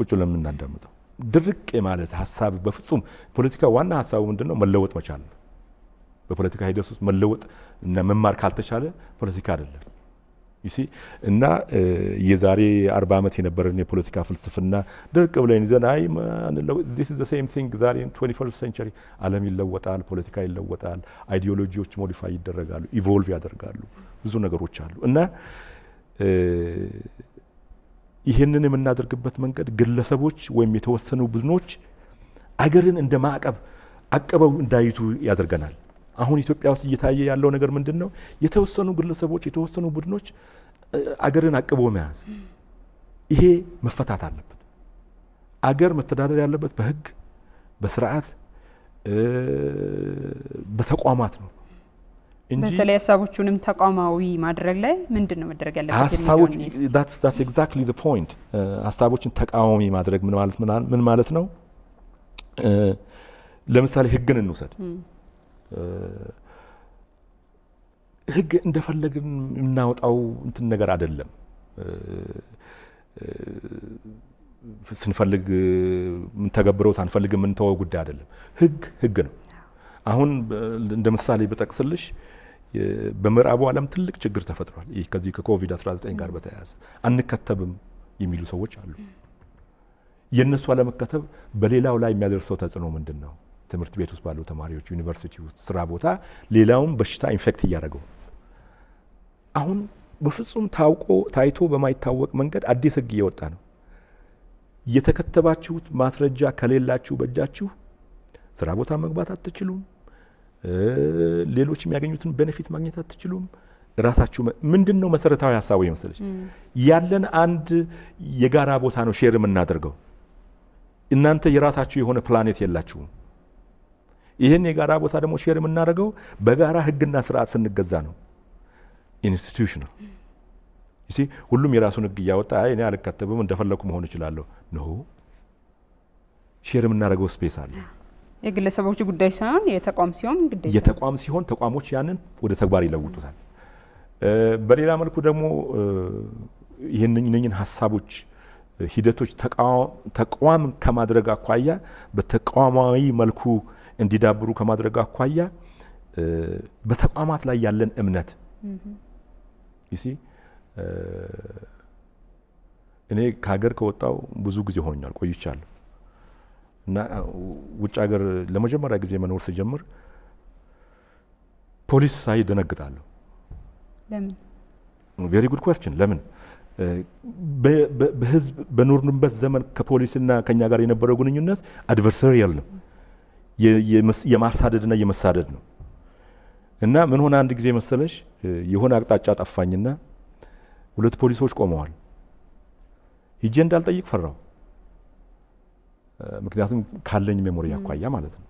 ቁጭ ለምናዳምጠው ድርቅ ማለት ሀሳብ በፍጹም ፖለቲካ ዋና ሀሳቡ ምንድን ነው? መለወጥ መቻል በፖለቲካ ሂደት ውስጥ መለወጥ እና መማር ካልተቻለ ፖለቲካ አይደለም። ይሲ እና የዛሬ አርባ ዓመት የነበረን የፖለቲካ ፍልስፍና ድርቅ ብለን ይዘን አይ ዚስ ዘ ሴም ቲንግ ዛሬ ትዌንቲ ፈርስት ሴንቸሪ ዓለም ይለወጣል፣ ፖለቲካ ይለወጣል፣ አይዲዮሎጂዎች ሞዲፋይ ይደረጋሉ፣ ኢቮልቭ ያደርጋሉ፣ ብዙ ነገሮች አሉ እና ይህንን የምናደርግበት መንገድ ግለሰቦች ወይም የተወሰኑ ቡድኖች አገርን እንደ ማዕቀብ አቀበው እንዳይቱ ያደርገናል። አሁን ኢትዮጵያ ውስጥ እየታየ ያለው ነገር ምንድን ነው? የተወሰኑ ግለሰቦች፣ የተወሰኑ ቡድኖች አገርን አቅቦ መያዝ። ይሄ መፈታት አለበት። አገር መተዳደር ያለበት በህግ፣ በስርዓት፣ በተቋማት ነው እንጂ በተለይ ሀሳቦቹንም ተቋማዊ ማድረግ ላይ ምንድን ነው መደረግ ያለበት? ሀሳቦች ኤግዛክትሊ ዘ ፖይንት። ሀሳቦችን ተቃዋሚ ማድረግ ምን ማለት ነው? ለምሳሌ ህግን እንውሰድ። ህግ እንደፈለግን የምናወጣው እንትን ነገር አይደለም። ስንፈልግ የምንተገብረው ሳንፈልግ የምንተወው ጉዳይ አይደለም። ህግ ህግ ነው። አሁን እንደ ምሳሌ ብጠቅስልሽ በምዕራቡ ዓለም ትልቅ ችግር ተፈጥሯል። ይህ ከዚህ ከኮቪድ-19 ጋር በተያያዘ አንከተብም የሚሉ ሰዎች አሉ። የእነሱ አለመከተብ በሌላው ላይ የሚያደርሰው ተጽዕኖ ምንድን ነው? ትምህርት ቤት ውስጥ ባሉ ተማሪዎች፣ ዩኒቨርሲቲ ውስጥ፣ ስራ ቦታ ሌላውም በሽታ ኢንፌክት እያደረገው አሁን በፍጹም ታውቆ ታይቶ በማይታወቅ መንገድ አዲስ ህግ እየወጣ ነው። የተከተባችሁት ማስረጃ ከሌላችሁ በእጃችሁ ስራ ቦታ መግባት አትችሉም። ሌሎች የሚያገኙትን ቤኔፊት ማግኘት አትችሉም። ራሳችሁ ምንድን ነው መሰረታዊ ሀሳቡ ይመስለች ያለን አንድ የጋራ ቦታ ነው ሼር የምናደርገው። እናንተ የራሳችሁ የሆነ ፕላኔት የላችሁም። ይህን የጋራ ቦታ ደግሞ ሼር የምናደርገው በጋራ ህግና ስርዓት ስንገዛ ነው። ኢንስቲትዩሽናል ይሲ ሁሉም የራሱን ህግ እያወጣ እኔ አልከተብም እንደፈለኩ መሆን እችላለሁ። ኖ ሼር የምናደርገው ስፔስ አለ። የግለሰቦች ጉዳይ ሳይሆን የተቋም ሲሆን ግዴታ የተቋም ሲሆን ተቋሞች ያንን ወደ ተግባር ይለውጡታል። በሌላ መልኩ ደግሞ ይህንኝን ሀሳቦች ሂደቶች ተቋም ከማድረግ አኳያ በተቋማዊ መልኩ እንዲዳብሩ ከማድረግ አኳያ በተቋማት ላይ ያለን እምነት ይሲ እኔ ከሀገር ከወጣው ብዙ ጊዜ ሆኛል፣ ቆይቻለሁ እና ውጭ ሀገር ለመጀመሪያ ጊዜ መኖር ስጀምር ፖሊስ ሳይ ደነግጣለሁ። ለምን? ቬሪ ጉድ ለምን? በህዝብ በኖርንበት ዘመን ከፖሊስና ከኛ ጋር የነበረው ግንኙነት አድቨርሰሪያል ነው። የማሳደድና የመሳደድ ነው። እና ምን ሆነ አንድ ጊዜ መሰለሽ የሆነ አቅጣጫ ጠፋኝና ሁለት ፖሊሶች ቆመዋል። ሂጄ እንዳልጠይቅ ፈራው። ምክንያቱም ካለኝ ሜሞሪ አኳያ ማለት ነው።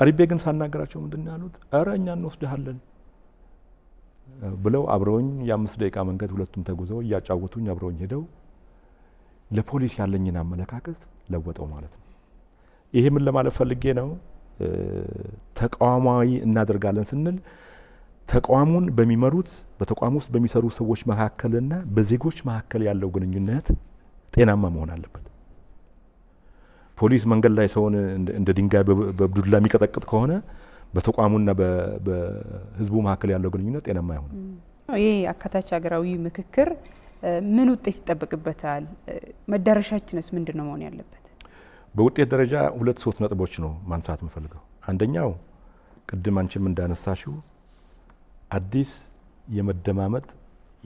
ቀሪቤ ግን ሳናገራቸው ምንድን ያሉት እረ እኛ እንወስድሃለን ብለው አብረውኝ የአምስት ደቂቃ መንገድ ሁለቱም ተጉዘው እያጫወቱኝ አብረውኝ ሄደው ለፖሊስ ያለኝን አመለካከት ለወጠው ማለት ነው። ይሄ ምን ለማለት ፈልጌ ነው? ተቃዋማዊ እናደርጋለን ስንል ተቋሙን በሚመሩት በተቋም ውስጥ በሚሰሩ ሰዎች መካከልና በዜጎች መካከል ያለው ግንኙነት ጤናማ መሆን አለበት። ፖሊስ መንገድ ላይ ሰውን እንደ ድንጋይ በዱላ የሚቀጠቅጥ ከሆነ በተቋሙና በህዝቡ መካከል ያለው ግንኙነት ጤናማ አይሆንም። ይህ አካታች ሀገራዊ ምክክር ምን ውጤት ይጠበቅበታል? መዳረሻችንስ ምንድን ነው መሆን ያለበት? በውጤት ደረጃ ሁለት ሶስት ነጥቦች ነው ማንሳት የምፈልገው። አንደኛው ቅድም አንቺም እንዳነሳሽው አዲስ የመደማመጥ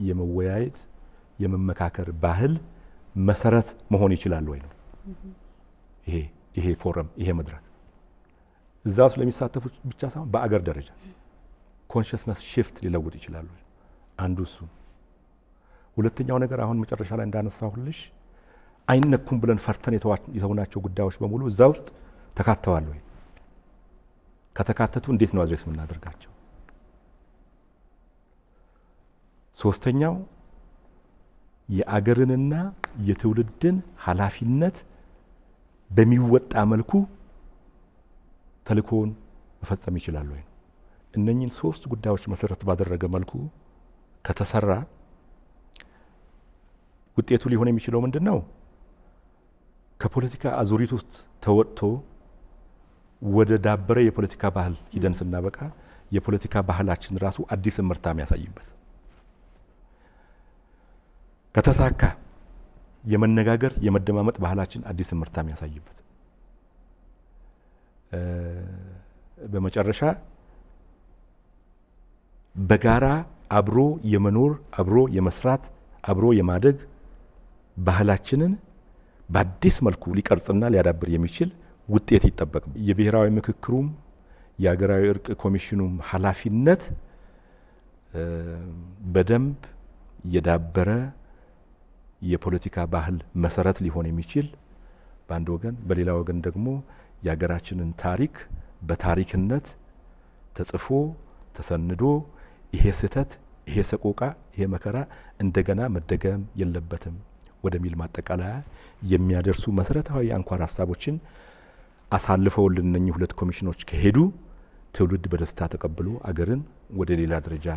የመወያየት የመመካከር ባህል መሰረት መሆን ይችላል ወይ ነው ይሄ ይሄ ፎረም ይሄ መድረክ እዛ ውስጥ ለሚሳተፉ ብቻ ሳይሆን በአገር ደረጃ ኮንሽስነስ ሽፍት ሊለውጥ ይችላሉ። አንዱ እሱ። ሁለተኛው ነገር አሁን መጨረሻ ላይ እንዳነሳሁልሽ አይነኩም ብለን ፈርተን የተሆናቸው ጉዳዮች በሙሉ እዛ ውስጥ ተካተዋል ወይ? ከተካተቱ እንዴት ነው አድሬስ የምናደርጋቸው? ሶስተኛው የአገርንና የትውልድን ኃላፊነት በሚወጣ መልኩ ተልእኮውን መፈጸም ይችላል ወይ ነው። እነኚህን ሶስት ጉዳዮች መሰረት ባደረገ መልኩ ከተሰራ ውጤቱ ሊሆን የሚችለው ምንድን ነው? ከፖለቲካ አዙሪት ውስጥ ተወጥቶ ወደ ዳበረ የፖለቲካ ባህል ሂደን ስናበቃ የፖለቲካ ባህላችን ራሱ አዲስ እምርታ የሚያሳይበት ከተሳካ የመነጋገር የመደማመጥ ባህላችን አዲስ እምርታ የሚያሳይበት በመጨረሻ በጋራ አብሮ የመኖር አብሮ የመስራት አብሮ የማደግ ባህላችንን በአዲስ መልኩ ሊቀርጽና ሊያዳብር የሚችል ውጤት ይጠበቅ። የብሔራዊ ምክክሩም የሀገራዊ እርቅ ኮሚሽኑም ኃላፊነት በደንብ የዳበረ የፖለቲካ ባህል መሰረት ሊሆን የሚችል በአንድ ወገን፣ በሌላ ወገን ደግሞ የሀገራችንን ታሪክ በታሪክነት ተጽፎ ተሰንዶ ይሄ ስህተት፣ ይሄ ሰቆቃ፣ ይሄ መከራ እንደገና መደገም የለበትም ወደሚል ማጠቃለያ የሚያደርሱ መሰረታዊ አንኳር ሀሳቦችን አሳልፈውልን እነኚህ ሁለት ኮሚሽኖች ከሄዱ ትውልድ በደስታ ተቀብሎ አገርን ወደ ሌላ ደረጃ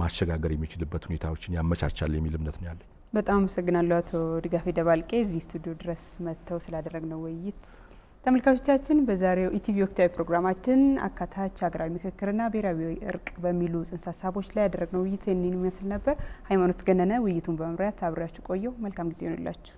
ማሸጋገር የሚችልበት ሁኔታዎችን ያመቻቻል የሚል እምነት ነው ያለኝ። በጣም አመሰግናለሁ አቶ ድጋፌ ደባልቄ እዚህ ስቱዲዮ ድረስ መጥተው ስላደረግነው ውይይት ተመልካቾቻችን በዛሬው ኢቲቪ ወቅታዊ ፕሮግራማችን አካታች ሀገራዊ ምክክርና ብሔራዊ እርቅ በሚሉ ጽንሰ ሀሳቦች ላይ ያደረግነው ውይይት ይህንን ይመስል ነበር። ሃይማኖት ገነነ ውይይቱን በመምሪያት አብሬያችሁ ቆየሁ። መልካም ጊዜ ይሆንላችሁ።